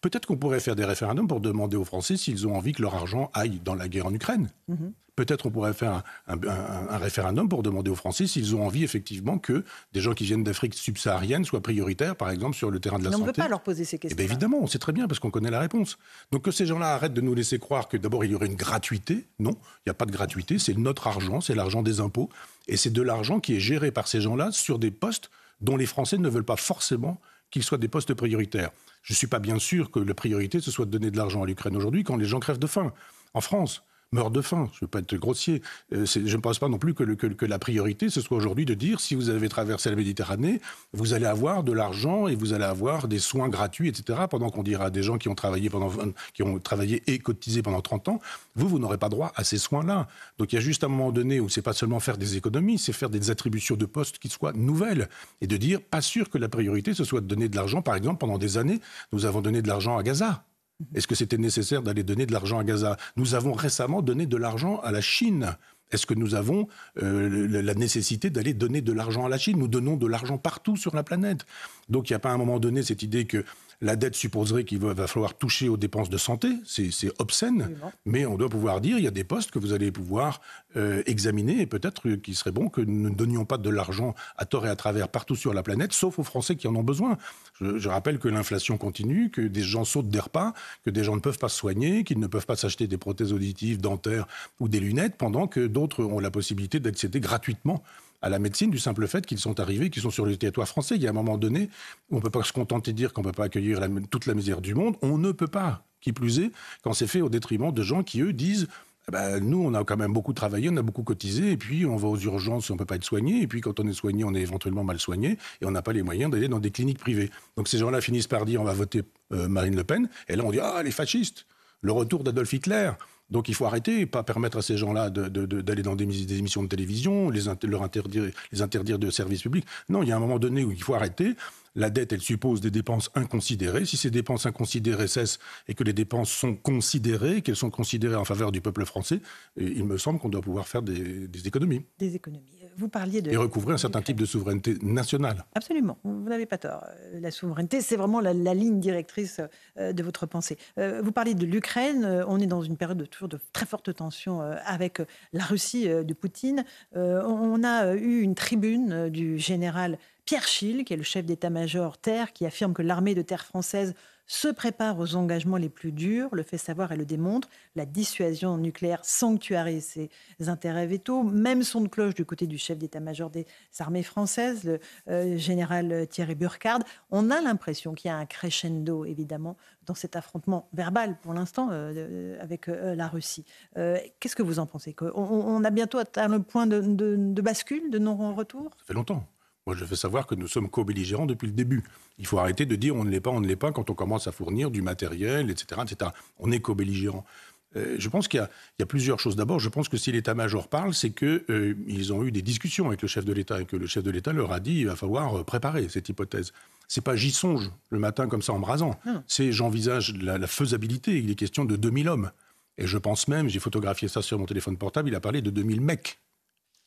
[SPEAKER 3] Peut-être qu'on pourrait faire des référendums pour demander aux Français s'ils ont envie que leur argent aille dans la guerre en Ukraine. Mhm. Peut-être qu'on pourrait faire un, référendum pour demander aux Français s'ils ont envie effectivement que des gens qui viennent d'Afrique subsaharienne soient prioritaires, par exemple, sur le terrain de la santé. On ne veut pas leur
[SPEAKER 1] poser ces eh questions.
[SPEAKER 3] évidemment, on sait très bien parce qu'on connaît la réponse. Donc que ces gens-là arrêtent de nous laisser croire que d'abord il y aurait une gratuité. Non, il n'y a pas de gratuité. C'est notre argent, c'est l'argent des impôts, et c'est de l'argent qui est géré par ces gens-là sur des postes dont les Français ne veulent pas forcément qu'ils soient des postes prioritaires. Je ne suis pas bien sûr que la priorité, ce soit de donner de l'argent à l'Ukraine aujourd'hui quand les gens crèvent de faim en France meurt de faim. Je ne veux pas être grossier. Euh, je ne pense pas non plus que, la priorité, ce soit aujourd'hui de dire si vous avez traversé la Méditerranée, vous allez avoir de l'argent et vous allez avoir des soins gratuits, etc. Pendant qu'on dira à des gens qui ont travaillé, pendant, qui ont travaillé et cotisé pendant 30 ans, vous, vous n'aurez pas droit à ces soins-là. Donc il y a juste un moment donné où n'est pas seulement faire des économies, c'est faire des attributions de postes qui soient nouvelles et de dire pas sûr que la priorité, ce soit de donner de l'argent. Par exemple, pendant des années, nous avons donné de l'argent à Gaza. Mhm. Est-ce que c'était nécessaire d'aller donner de l'argent à Gaza Nous avons récemment donné de l'argent à la Chine. Est-ce que nous avons euh, la nécessité d'aller donner de l'argent à la Chine Nous donnons de l'argent partout sur la planète. Donc il n'y a pas à un moment donné cette idée que la dette supposerait qu'il va, falloir toucher aux dépenses de santé, c'est obscène, mais on doit pouvoir dire, il y a des postes que vous allez pouvoir euh, examiner et peut-être euh, qu'il serait bon que nous ne donnions pas de l'argent à tort et à travers partout sur la planète, sauf aux Français qui en ont besoin. Je, je rappelle que l'inflation continue, que des gens sautent des repas, que des gens ne peuvent pas se soigner, qu'ils ne peuvent pas s'acheter des prothèses auditives, dentaires ou des lunettes, pendant que d'autres ont la possibilité d'accéder gratuitement à la médecine du simple fait qu'ils sont arrivés, qu'ils sont sur le territoire français. Il y a un moment donné où on ne peut pas se contenter de dire qu'on ne peut pas accueillir toute la misère du monde. On ne peut pas, qui plus est, quand c'est fait au détriment de gens qui, eux, disent eh ben, nous, on a quand même beaucoup travaillé, on a beaucoup cotisé, et puis on va aux urgences, on ne peut pas être soigné, et puis quand on est soigné, on est éventuellement mal soigné, et on n'a pas les moyens d'aller dans des cliniques privées. Donc ces gens-là finissent par dire on va voter euh, Marine Le Pen, et là on dit ah, les fascistes, le retour d'Adolf Hitler. Donc il faut arrêter, pas permettre à ces gens-là d'aller de, dans des, émissions de télévision, les leur interdire, les interdire de services publics. Non, il y a un moment donné où il faut arrêter. La dette, elle suppose des dépenses inconsidérées. Si ces dépenses inconsidérées cessent et que les dépenses sont considérées, qu'elles sont considérées en faveur du peuple français, il me semble qu'on doit pouvoir faire des économies. Des économies
[SPEAKER 1] vous parliez de... Et recouvrir
[SPEAKER 3] un certain type de souveraineté nationale.
[SPEAKER 1] Absolument, vous n'avez pas tort. Euh, la souveraineté, c'est vraiment la, ligne directrice euh, de votre pensée. Euh, vous parliez de l'Ukraine, on est dans une période toujours de très forte tension avec la Russie de Poutine. On a eu une tribune du général Pierre Schill, qui est le chef d'état-major terre, qui affirme que l'armée de terre française se prépare aux engagements les plus durs, le fait savoir et le démontre. La dissuasion nucléaire sanctuarise ses intérêts vétos. Même son de cloche du côté du chef d'état-major des armées françaises, le euh, général Thierry Burkhardt. On a l'impression qu'il y a un crescendo, évidemment, dans cet affrontement verbal pour l'instant euh, euh, avec la Russie. Qu'est-ce que vous en pensez on, a bientôt atteint le point de, de bascule, de non-retour
[SPEAKER 3] Ça fait longtemps. Moi, je fais savoir que nous sommes co-belligérants depuis le début. Il faut arrêter de dire on ne l'est pas, on ne l'est pas quand on commence à fournir du matériel, etc. etc. On est co-belligérants. Euh, je pense qu'il y, a plusieurs choses. D'abord, je pense que si l'état-major parle, c'est qu'ils euh, ils ont eu des discussions avec le chef de l'État et que le chef de l'État leur a dit il va falloir euh, préparer cette hypothèse. C'est pas j'y songe le matin comme ça en brasant. C'est j'envisage la, la faisabilité. Il est question de 2000 hommes. Et je pense même, j'ai photographié ça sur mon téléphone portable, il a parlé de 2000 mecs.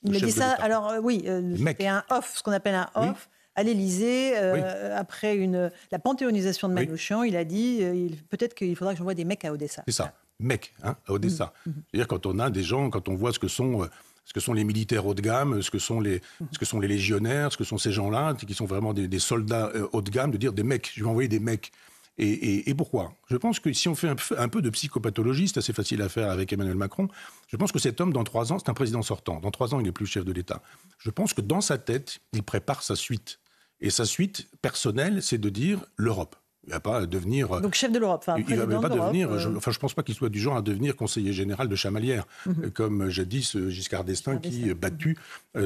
[SPEAKER 1] Il a dit ça, alors euh, oui, euh, c'était un off, ce qu'on appelle un off. À l'Elysée, euh, après une, la panthéonisation de Manouchian, il a dit peut-être qu'il faudra que j'envoie des mecs à Odessa. C'est
[SPEAKER 3] ça, mecs hein, à Odessa. Mm, mm, mm. C'est-à-dire quand on a des gens, quand on voit ce que sont ce que sont les militaires haut de gamme, ce que sont les, ce que sont les légionnaires, ce que sont ces gens-là, qui sont vraiment des soldats haut de gamme, de dire des mecs, je vais envoyer des mecs. Et, pourquoi Je pense que si on fait un, un peu de psychopathologie, c'est assez facile à faire avec Emmanuel Macron, je pense que cet homme, dans trois ans, c'est un président sortant. Dans trois ans, il n'est plus chef de l'État. Je pense que dans sa tête, il prépare sa suite. Et sa suite personnelle, c'est de dire l'Europe. Il ne va pas devenir. Euh, Donc chef de l'Europe, enfin, Il ne va pas devenir. Euh. Je, enfin, je ne pense pas qu'il soit du genre à devenir conseiller général de Chamalières, mhm. euh, comme jadis Giscard d'Estaing, qui, battu,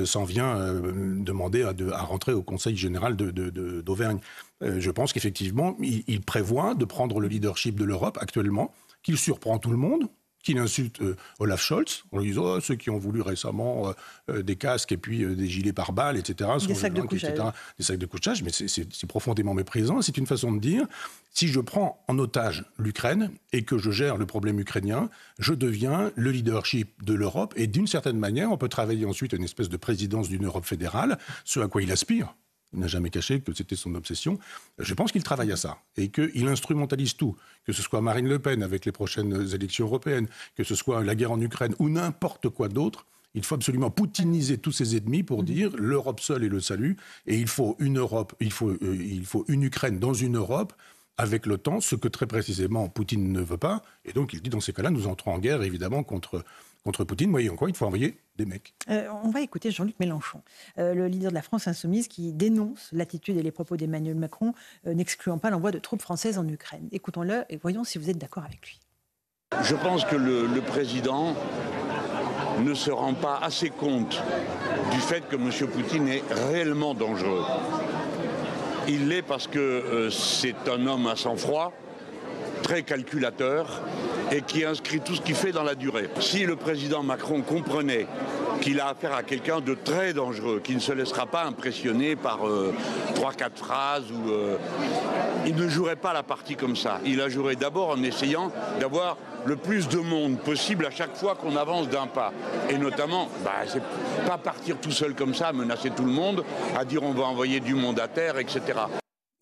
[SPEAKER 3] s'en vient demander à, rentrer au conseil général d'Auvergne. je pense qu'effectivement, il, prévoit de prendre le leadership de l'Europe actuellement, qu'il surprend tout le monde qu'il insulte euh, Olaf Scholz en lui disant oh, ceux qui ont voulu récemment euh, euh, des casques et puis des gilets par balles, etc. Des sacs, de des sacs de couchage. Mais c'est profondément méprisant. C'est une façon de dire si je prends en otage l'Ukraine et que je gère le problème ukrainien, je deviens le leadership de l'Europe. Et d'une certaine manière, on peut travailler ensuite à une espèce de présidence d'une Europe fédérale, ce à quoi il aspire. Il n'a jamais caché que c'était son obsession. Je pense qu'il travaille à ça et qu'il instrumentalise tout, que ce soit Marine Le Pen avec les prochaines élections européennes, que ce soit la guerre en Ukraine ou n'importe quoi d'autre. Il faut absolument poutiniser tous ses ennemis pour mhm. dire l'Europe seule est le salut et il faut une Europe, il faut, euh, il faut une Ukraine dans une Europe avec l'OTAN, ce que très précisément Poutine ne veut pas. Et donc il dit dans ces cas-là, nous entrons en guerre évidemment contre contre Poutine. Voyez quoi il faut envoyer des mecs.
[SPEAKER 1] Euh, on va écouter Jean-Luc Mélenchon, euh, le leader de la France insoumise, qui dénonce l'attitude et les propos d'Emmanuel Macron, euh, n'excluant pas l'envoi de troupes françaises en Ukraine. Écoutons-le et voyons si vous êtes d'accord avec lui.
[SPEAKER 2] Je pense que le, le président ne se rend pas assez compte du fait que M. Poutine est réellement dangereux. Il l'est parce que c'est un homme à sang-froid, très calculateur et qui inscrit tout ce qu'il fait dans la durée. Si le président Macron comprenait qu'il a affaire à quelqu'un de très dangereux, qui ne se laissera pas impressionner par euh, trois, quatre phrases. Ou, euh, il ne jouerait pas la partie comme ça. Il a joué d'abord en essayant d'avoir le plus de monde possible à chaque fois qu'on avance d'un pas. Et notamment, bah, c'est pas partir tout seul comme ça, menacer tout le monde, à dire on va envoyer du monde à terre,
[SPEAKER 3] etc.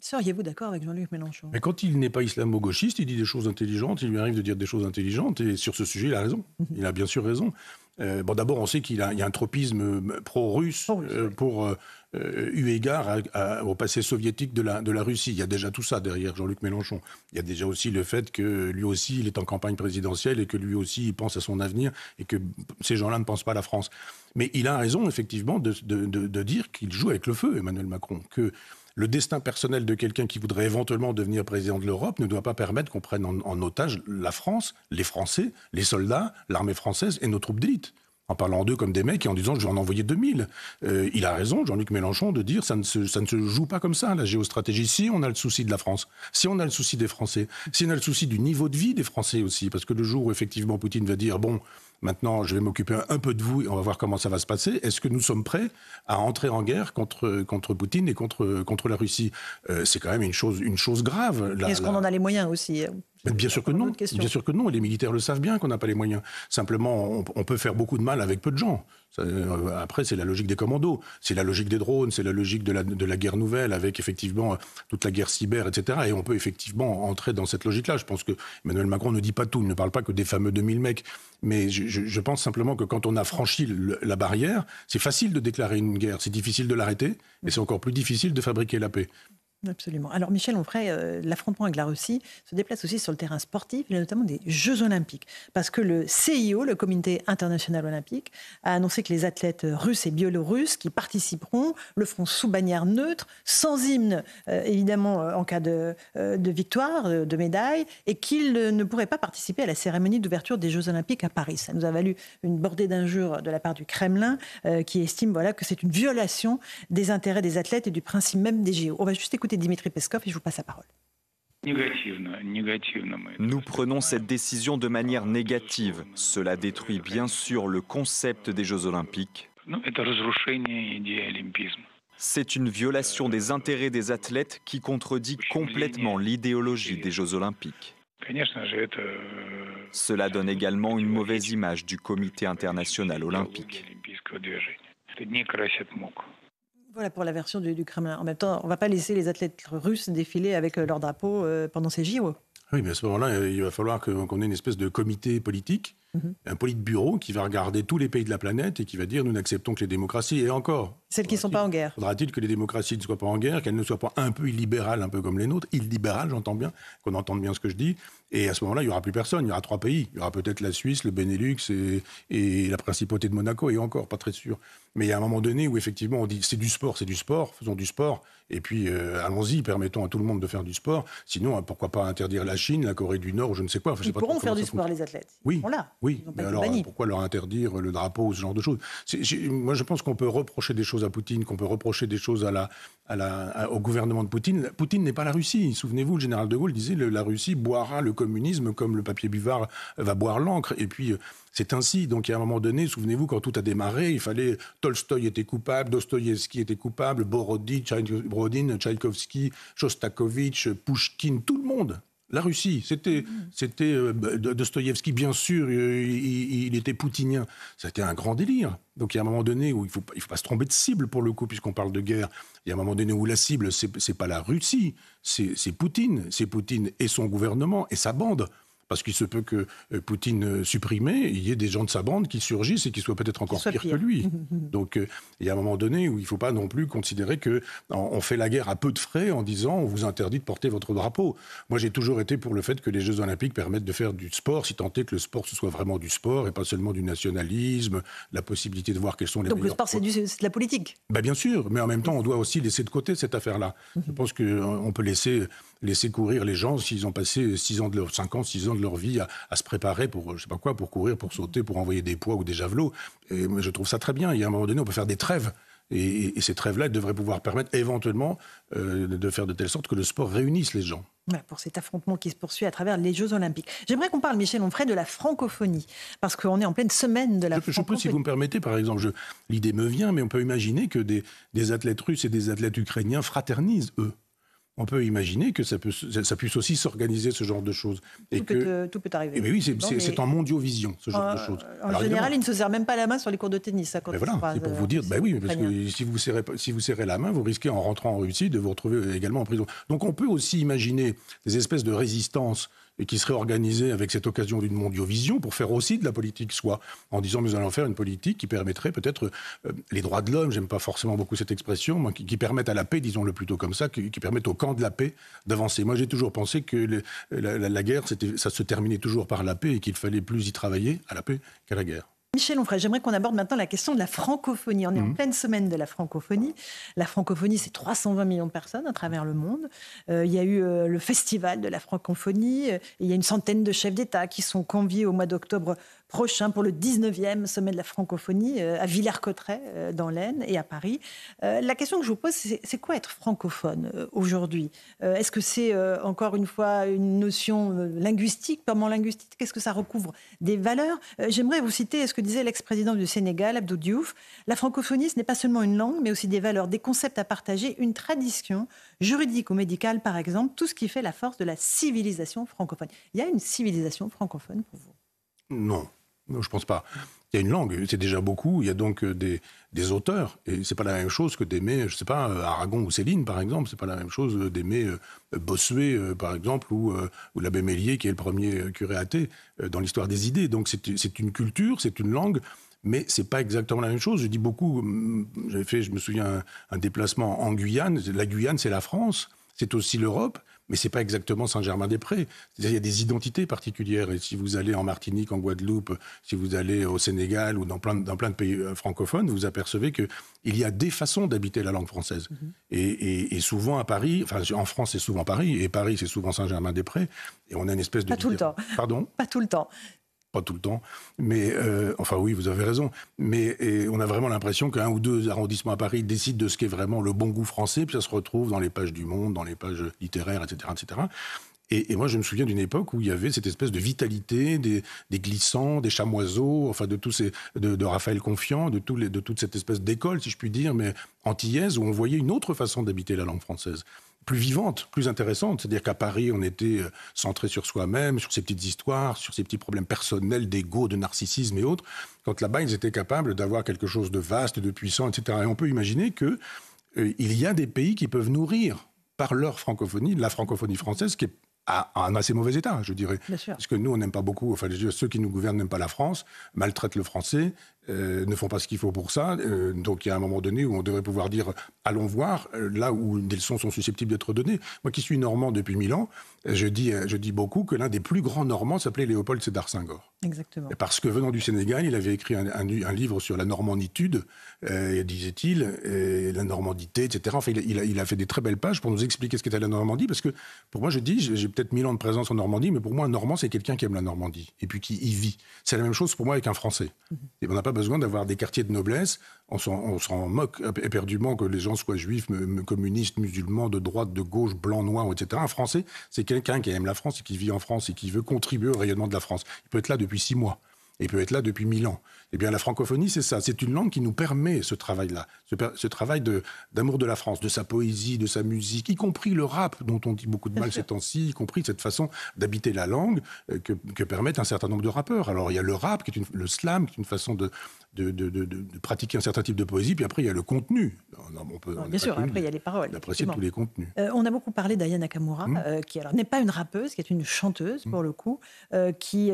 [SPEAKER 1] Seriez-vous d'accord avec Jean-Luc Mélenchon
[SPEAKER 3] Mais quand il n'est pas islamo-gauchiste, il dit des choses intelligentes, il lui arrive de dire des choses intelligentes, et sur ce sujet, il a raison. Mhm. Il a bien sûr raison. Euh, bon, d'abord, on sait qu'il y a un tropisme euh, pro-russe euh, pour eu égard au passé soviétique de la, de la Russie. Il y a déjà tout ça derrière Jean-Luc Mélenchon. Il y a déjà aussi le fait que lui aussi, il est en campagne présidentielle et que lui aussi, il pense à son avenir et que ces gens-là ne pensent pas à la France. Mais il a raison, effectivement, de, de dire qu'il joue avec le feu, Emmanuel Macron. Que le destin personnel de quelqu'un qui voudrait éventuellement devenir président de l'Europe ne doit pas permettre qu'on prenne en, otage la France, les Français, les soldats, l'armée française et nos troupes d'élite. En parlant d'eux comme des mecs et en disant je vais en envoyer 2000. Euh, il a raison, Jean-Luc Mélenchon, de dire ça ne, se, ça ne se joue pas comme ça, la géostratégie. Si on a le souci de la France, si on a le souci des Français, si on a le souci du niveau de vie des Français aussi, parce que le jour où effectivement Poutine va dire bon, Maintenant, je vais m'occuper un peu de vous et on va voir comment ça va se passer. Est-ce que nous sommes prêts à entrer en guerre contre, contre Poutine et contre, contre la Russie euh, C'est quand même une chose, une chose grave. Est-ce qu'on en a les moyens aussi Bien sûr que non. Bien sûr que non. Et les militaires le savent bien qu'on n'a pas les moyens. Simplement, on, peut faire beaucoup de mal avec peu de gens. Euh, après, c'est la logique des commandos, c'est la logique des drones, c'est la logique de la, de la, guerre nouvelle avec effectivement toute la guerre cyber, etc. Et on peut effectivement entrer dans cette logique-là. Je pense que Emmanuel Macron ne dit pas tout, il ne parle pas que des fameux 2000 mecs. Mais je, pense simplement que quand on a franchi la barrière, c'est facile de déclarer une guerre, c'est difficile de l'arrêter et c'est encore plus difficile de fabriquer la paix.
[SPEAKER 1] Absolument. Alors Michel on ferait euh, l'affrontement avec la Russie se déplace aussi sur le terrain sportif, notamment des Jeux olympiques, parce que le CIO, le Comité international olympique, a annoncé que les athlètes russes et biélorusses qui participeront le feront sous bannière neutre, sans hymne euh, évidemment euh, en cas de, victoire, de, médaille, et qu'ils ne pourraient pas participer à la cérémonie d'ouverture des Jeux olympiques à Paris. Ça nous a valu une bordée d'injures de la part du Kremlin, qui estime voilà que c'est une violation des intérêts des athlètes et du principe même des JO. On va juste écouter Écoutez Dimitri Peskov et je vous passe la parole.
[SPEAKER 2] Nous prenons cette décision de manière négative. Cela détruit bien sûr le concept des Jeux olympiques. C'est une violation des intérêts des athlètes qui contredit complètement l'idéologie des Jeux olympiques.
[SPEAKER 4] Euh,
[SPEAKER 2] Cela donne également une mauvaise image du Comité international olympique.
[SPEAKER 1] Voilà pour la version du, Kremlin. En même temps, on ne va pas laisser les athlètes russes défiler avec euh, leur drapeau euh, pendant ces JO.
[SPEAKER 3] Oui, mais à ce moment-là, euh, il va falloir qu'on ait une espèce de comité politique Mm-hmm. Un politburo qui va regarder tous les pays de la planète et qui va dire nous n'acceptons que les démocraties et encore. Celles qui ne sont pas en guerre. Faudra-t-il que les démocraties ne soient pas en guerre, qu'elles ne soient pas un peu illibérales, un peu comme les nôtres Illibérales, j'entends bien, qu'on entende bien ce que je dis. Et à ce moment-là, il n'y aura plus personne. Il y aura trois pays. Il y aura peut-être la Suisse, le Benelux et, la principauté de Monaco, et encore, pas très sûr. Mais il y a un moment donné où effectivement on dit c'est du sport, c'est du sport, faisons du sport. Et puis euh, allons-y, permettons à tout le monde de faire du sport. Sinon, hein, pourquoi pas interdire la Chine, la Corée du Nord, ou je ne sais quoi. pourront faire du sport, les
[SPEAKER 1] athlètes. Oui. On
[SPEAKER 3] oui, mais alors pourquoi leur interdire le drapeau, ou ce genre de choses Moi, je pense qu'on peut reprocher des choses à Poutine, qu'on peut reprocher des choses à la, au gouvernement de Poutine. Poutine n'est pas la Russie. Souvenez-vous, le général de Gaulle disait la Russie boira le communisme comme le papier buvard va boire l'encre. Et puis. Euh, c'est ainsi. Donc, à un moment donné, souvenez-vous, quand tout a démarré, il fallait. Tolstoï était coupable, Dostoïevski était coupable, Borodin, Tchaïkovski, Shostakovich, Pushkin, tout le monde la Russie, c'était c'était euh, Dostoïevski, bien sûr, euh, il, était poutinien. C'était un grand délire. Donc il y a un moment donné où il faut, pas se tromper de cible pour le coup, puisqu'on parle de guerre. Il y a un moment donné où la cible, c'est n'est pas la Russie, c'est Poutine. C'est Poutine et son gouvernement et sa bande. Parce qu'il se peut que euh, Poutine euh, supprimé, il y ait des gens de sa bande qui surgissent et qui soient peut-être encore pires que lui. [LAUGHS] Donc euh, il y a un moment donné où il ne faut pas non plus considérer que on fait la guerre à peu de frais en disant on vous interdit de porter votre drapeau. Moi j'ai toujours été pour le fait que les Jeux Olympiques permettent de faire du sport, si tant est que le sport ce soit vraiment du sport et pas seulement du nationalisme, la possibilité de voir quels sont les Donc le sport c'est
[SPEAKER 1] de la politique.
[SPEAKER 3] Bah, bien sûr, mais en même temps on doit aussi laisser de côté cette affaire-là. Mmh. Je pense qu'on peut laisser laisser courir les gens s'ils ont passé 6 ans de leur, 5 ans, 6 ans de leur vie à, se préparer pour, je sais pas quoi, pour courir, pour sauter, pour envoyer des poids ou des javelots. Et je trouve ça très bien. Il y a un moment donné, on peut faire des trêves. Et, ces trêves-là devraient pouvoir permettre éventuellement euh, de faire de telle sorte que le sport réunisse les gens.
[SPEAKER 1] pour cet affrontement qui se poursuit à travers les Jeux Olympiques. J'aimerais qu'on parle, Michel Onfray, de la francophonie, parce qu'on est en pleine semaine de la francophonie. Je peux, si vous
[SPEAKER 3] me permettez, par exemple, l'idée me vient, mais on peut imaginer que des, des athlètes russes et des athlètes ukrainiens fraternisent, eux on peut imaginer que ça, puisse aussi s'organiser ce genre de choses. Tout, et que...
[SPEAKER 1] tout peut arriver. Et eh ben oui, c'est en en
[SPEAKER 3] mondiovision, ce genre de choses. En général, ils ne
[SPEAKER 1] se serrent même pas la main sur les cours de tennis. Ça, hein, ben c'est pour euh, vous dire, ben oui, que
[SPEAKER 3] si vous, si vous serrez la main, vous risquez en rentrant en Russie de vous retrouver également en prison. Donc on peut aussi imaginer des espèces de résistances et qui serait organisé avec cette occasion d'une mondiovision pour faire aussi de la politique soit en disant nous allons faire une politique qui permettrait peut-être euh, les droits de l'homme, j'aime pas forcément beaucoup cette expression, qui, permettent à la paix, disons-le plutôt comme ça, qui, permettent au camp de la paix d'avancer. Moi j'ai toujours pensé que la, la, guerre, ça se terminait toujours par la paix et qu'il fallait plus y travailler à la paix qu'à la guerre.
[SPEAKER 1] Michel Onfray, j'aimerais qu'on aborde maintenant la question de la francophonie. On est en mmh. pleine semaine de la francophonie. La francophonie, c'est 320 millions de personnes à travers le monde. Euh, il y a eu euh, le festival de la francophonie. Euh, il y a une centaine de chefs d'État qui sont conviés au mois d'octobre prochain pour le 19e sommet de la francophonie à Villers-Cotterêts, dans l'Aisne et à Paris. la question que je vous pose, c'est quoi être francophone aujourd'hui Est-ce que c'est encore une fois une notion linguistique, purement linguistique Qu'est-ce que ça recouvre Des valeurs J'aimerais vous citer, est-ce que disait l'ex-président du Sénégal, Abdou Diouf, la francophonie, ce n'est pas seulement une langue, mais aussi des valeurs, des concepts à partager, une tradition juridique ou médicale, par exemple, tout ce qui fait la force de la civilisation francophone. Il y a une civilisation francophone pour
[SPEAKER 3] vous Non. Non, je pense pas. Il y a une langue, c'est déjà beaucoup. Il y a donc euh, des, auteurs, et n'est pas la même chose que d'aimer, je ne sais pas, euh, Aragon ou Céline, par exemple. C'est pas la même chose euh, d'aimer Bossuet, par exemple, ou, l'abbé Mélier, qui est le premier curé athée dans l'histoire des idées. Donc c'est une culture, c'est une langue mais c'est pas exactement la même chose. Je dis beaucoup, mm, j'avais fait, je me souviens, un déplacement en Guyane. La Guyane, c'est la France, c'est aussi l'Europe, mais c'est pas exactement Saint-Germain-des-Prés. Il y a des identités particulières. Et si vous allez en Martinique, en Guadeloupe, si vous allez au Sénégal ou dans plein, dans plein de pays euh, francophones, vous apercevez qu'il y a des façons d'habiter la langue française. Mhm. Et, et, souvent à Paris, enfin en France, c'est souvent Paris, et Paris, c'est souvent Saint-Germain-des-Prés. Et on a une espèce de. Pas tout le temps. Pardon Pas tout le temps tout le temps, mais euh, enfin oui, vous avez raison. Mais on a vraiment l'impression qu'un ou deux arrondissements à Paris décident de ce qu'est vraiment le bon goût français, puis ça se retrouve dans les pages du Monde, dans les pages littéraires, etc., etc. Et, moi, je me souviens d'une époque où il y avait cette espèce de vitalité des, glissants, des chamoiseaux, enfin de tous ces, de, Raphaël Confiant, de, de toute cette espèce d'école, si je puis dire, mais antillaise, où on voyait une autre façon d'habiter la langue française plus vivante, plus intéressante. C'est-à-dire qu'à Paris, on était euh, centré sur soi-même, sur ses petites histoires, sur ses petits problèmes personnels, d'ego, de narcissisme et autres. Quand là-bas, ils étaient capables d'avoir quelque chose de vaste, de puissant, etc. Et on peut imaginer qu'il euh, y a des pays qui peuvent nourrir par leur francophonie, la francophonie française, qui est en assez mauvais état, je dirais. Parce que nous, on n'aime pas beaucoup, enfin, ceux qui nous gouvernent n'aiment pas la France, maltraitent le français, euh, ne font pas ce qu'il faut pour ça. Euh, donc il y a un moment donné où on devrait pouvoir dire allons voir euh, là où des leçons sont susceptibles d'être données. Moi qui suis normand depuis mille ans, je dis, je dis beaucoup que l'un des plus grands normands s'appelait Léopold Sédar Senghor. Exactement. Parce que venant du Sénégal, il avait écrit un, livre sur la normanditude, disait-il, la normandité, etc. Enfin, il, a, fait des très belles pages pour nous expliquer ce qu'était la Normandie, parce que pour moi, je dis, j'ai peut-être mille ans de présence en Normandie, mais pour moi, un Normand, c'est quelqu'un qui aime la Normandie et puis qui y vit. C'est la même chose pour moi avec un Français. Mm-hmm. on n'a pas besoin d'avoir des quartiers de noblesse. On s'en moque éperdument que les gens soient juifs, communistes, musulmans, de droite, de gauche, blanc, noir, etc. Un Français, c'est quelqu'un qui aime la France et qui vit en France et qui veut contribuer au rayonnement de la France. Il peut être là depuis six mois. Il peut être là depuis mille ans. Eh bien, la francophonie, c'est ça. C'est une langue qui nous permet ce travail-là, ce, travail d'amour de, la France, de sa poésie, de sa musique, y compris le rap, dont on dit beaucoup de mal ces temps-ci, y compris cette façon d'habiter la langue euh, que, permettent un certain nombre de rappeurs. Alors, il y a le rap, qui est le slam, qui est une façon de, de, pratiquer un certain type de poésie, puis après il y a le contenu. On peut, ah, Bien sûr, après il y a les paroles. D'apprécier tous les contenus.
[SPEAKER 1] Euh, on a beaucoup parlé d'Aya Nakamura, hmm. euh, qui alors n'est pas une rappeuse, qui est une chanteuse hmm. pour le coup, euh, qui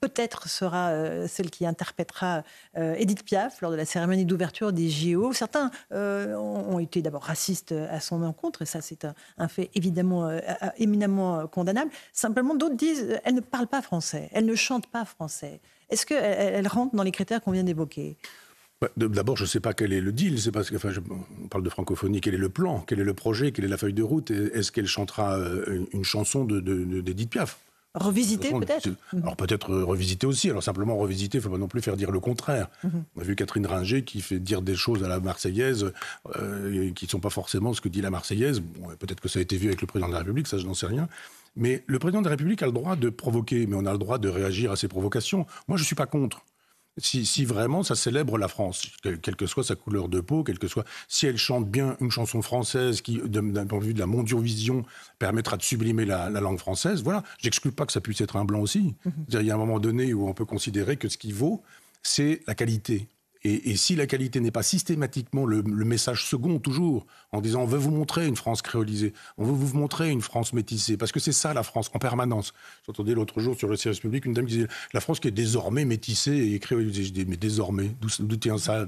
[SPEAKER 1] peut-être sera celle qui interprétera Edith Piaf lors de la cérémonie d'ouverture des JO. Certains ont été d'abord racistes à son encontre, et ça c'est un, un, fait évidemment éminemment condamnable. Simplement, d'autres disent, elle ne parle pas français, elle ne chante pas français. Est-ce qu'elle rentre dans les critères qu'on vient d'évoquer
[SPEAKER 3] bah, D'abord, je ne sais pas quel est le deal. C'est parce que, on parle de francophonie. Quel est le plan Quel est le projet Quelle est la feuille de route Est-ce qu'elle chantera euh, une chanson d'Edith Piaf Revisiter peut-être Alors peut-être euh, revisiter aussi. Alors simplement revisiter, il ne faut pas non plus faire dire le contraire. Mm-hmm. On a vu Catherine Ringer qui fait dire des choses à la Marseillaise euh, qui ne sont pas forcément ce que dit la Marseillaise. peut-être que ça a été vu avec le président de la République, ça je n'en sais rien. Mais le président de la République a le droit de provoquer, mais on a le droit de réagir à ses provocations. Moi je ne suis pas contre. Si, vraiment ça célèbre la France, quelle, que soit sa couleur de peau, quelle que soit, si elle chante bien une chanson française qui, d'un point de vue de la mondiovision, permettra de sublimer la, langue française, voilà. J'exclus pas que ça puisse être un blanc aussi. Mhm. Il y a un moment donné où on peut considérer que ce qui vaut, c'est la qualité. Et, si la qualité n'est pas systématiquement le, message second, toujours, en disant on veut vous montrer une France créolisée, on veut vous montrer une France métissée, parce que c'est ça la France en permanence. J'entendais l'autre jour sur le service public une dame qui disait la France qui est désormais métissée et créolisée. Je dis mais désormais, d'où tient ça,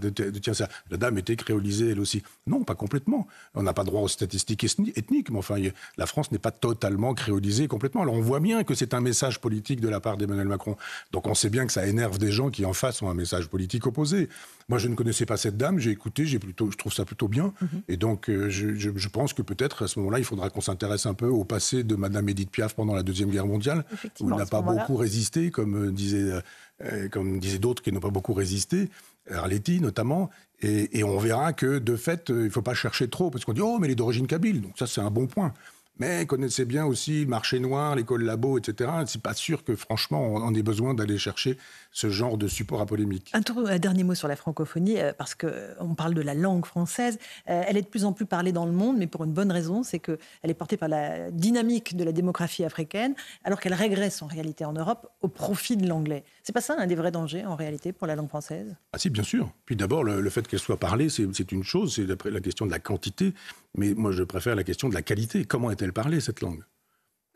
[SPEAKER 3] ça La dame était créolisée elle aussi. Non, pas complètement. On n'a pas droit aux statistiques ethniques, mais enfin, la France n'est pas totalement créolisée complètement. Alors on voit bien que c'est un message politique de la part d'Emmanuel Macron. Donc on sait bien que ça énerve des gens qui en face ont un message politique opposé. Moi, je ne connaissais pas cette dame, j'ai écouté, j'ai plutôt, je trouve ça plutôt bien. Mhm. Et donc, euh, je, pense que peut-être à ce moment-là, il faudra qu'on s'intéresse un peu au passé de Madame Edith Piaf pendant la Deuxième Guerre mondiale, où elle n'a pas beaucoup résisté, comme euh, disaient euh, comme disaient d'autres qui n'ont pas beaucoup résisté, Arletty notamment. Et, et on verra que, de fait, il ne faut pas chercher trop, parce qu'on dit, oh, mais elle est d'origine kabyle, donc ça, c'est un bon point mais connaissez bien aussi le marché noir, l'école labo, etc. C'est pas sûr que, franchement, on ait besoin d'aller chercher ce genre de support à polémique.
[SPEAKER 1] Un, dernier mot sur la francophonie, euh, parce qu'on euh, parle de la langue française. Euh, elle est de plus en plus parlée dans le monde, mais pour une bonne raison, c'est qu'elle est portée par la dynamique de la démographie africaine, alors qu'elle régresse en réalité en Europe au profit de l'anglais. C'est pas ça un des vrais dangers, en réalité, pour la langue française
[SPEAKER 3] Ah si, bien sûr. Puis d'abord, le, fait qu'elle soit parlée, c'est une chose, c'est la question de la quantité. Mais moi, je préfère la question de la qualité. Comment est-elle parlée, cette langue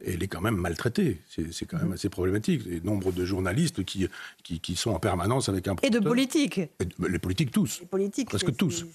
[SPEAKER 3] elle est quand même maltraitée. C'est quand même mhm. assez problématique. Et nombre de journalistes qui, qui, sont en permanence avec un... Et de politiques. les politiques tous. Les politiques. Presque tous.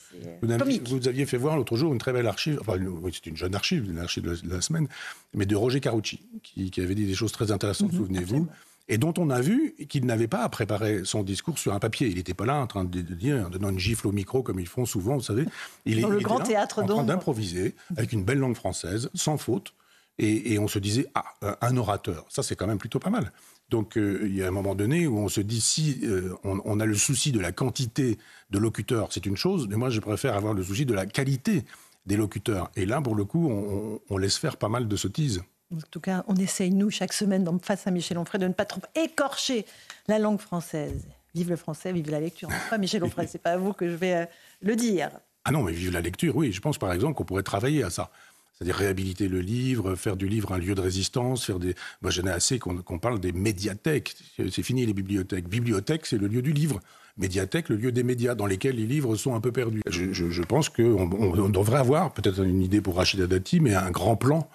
[SPEAKER 3] Vous, aviez fait voir l'autre jour une très belle archive, enfin oui, c'est une jeune archive, une archive de la, semaine, mais de Roger Carucci, qui, avait dit des choses très intéressantes, mhm. souvenez-vous et dont on a vu qu'il n'avait pas à préparer son discours sur un papier. Il n'était pas là en train de dire, en donnant une gifle au micro comme ils font souvent, vous savez. Il, est, le grand était là, en train d'improviser avec une belle langue française, sans faute. Et, on se disait, ah, un orateur, ça c'est quand même plutôt pas mal. Donc euh, il y a un moment donné où on se dit, si euh, on, a le souci de la quantité de locuteurs, c'est une chose, mais moi je préfère avoir le souci de la qualité des locuteurs. Et là, pour le coup, on, on laisse faire pas mal de sottises
[SPEAKER 1] en tout cas, on essaye, nous, chaque semaine, dans face à Michel Onfray, de ne pas trop écorcher la langue française. Vive le français, vive la lecture. Enfin, [LAUGHS] Michel Onfray, c'est pas à vous que je vais euh, le dire.
[SPEAKER 3] Ah non, mais vive la lecture, oui. Je pense, par exemple, qu'on pourrait travailler à ça. C'est-à-dire réhabiliter le livre, faire du livre un lieu de résistance, faire des. Moi, bah, j'en ai assez qu'on parle des médiathèques. C'est fini les bibliothèques. Bibliothèque, c'est le lieu du livre. Médiathèque, le lieu des médias, dans lesquels les livres sont un peu perdus. Je, pense qu'on devrait avoir, peut-être une idée pour Rachida Dati, mais un grand plan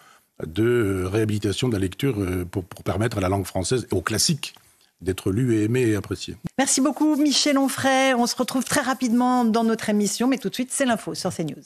[SPEAKER 3] de réhabilitation de la lecture euh, pour, permettre à la langue française et aux classiques d'être lu et aimé et apprécié.
[SPEAKER 1] Merci beaucoup Michel Onfray. On se retrouve très rapidement dans notre émission, mais tout de suite c'est l'info sur CNews.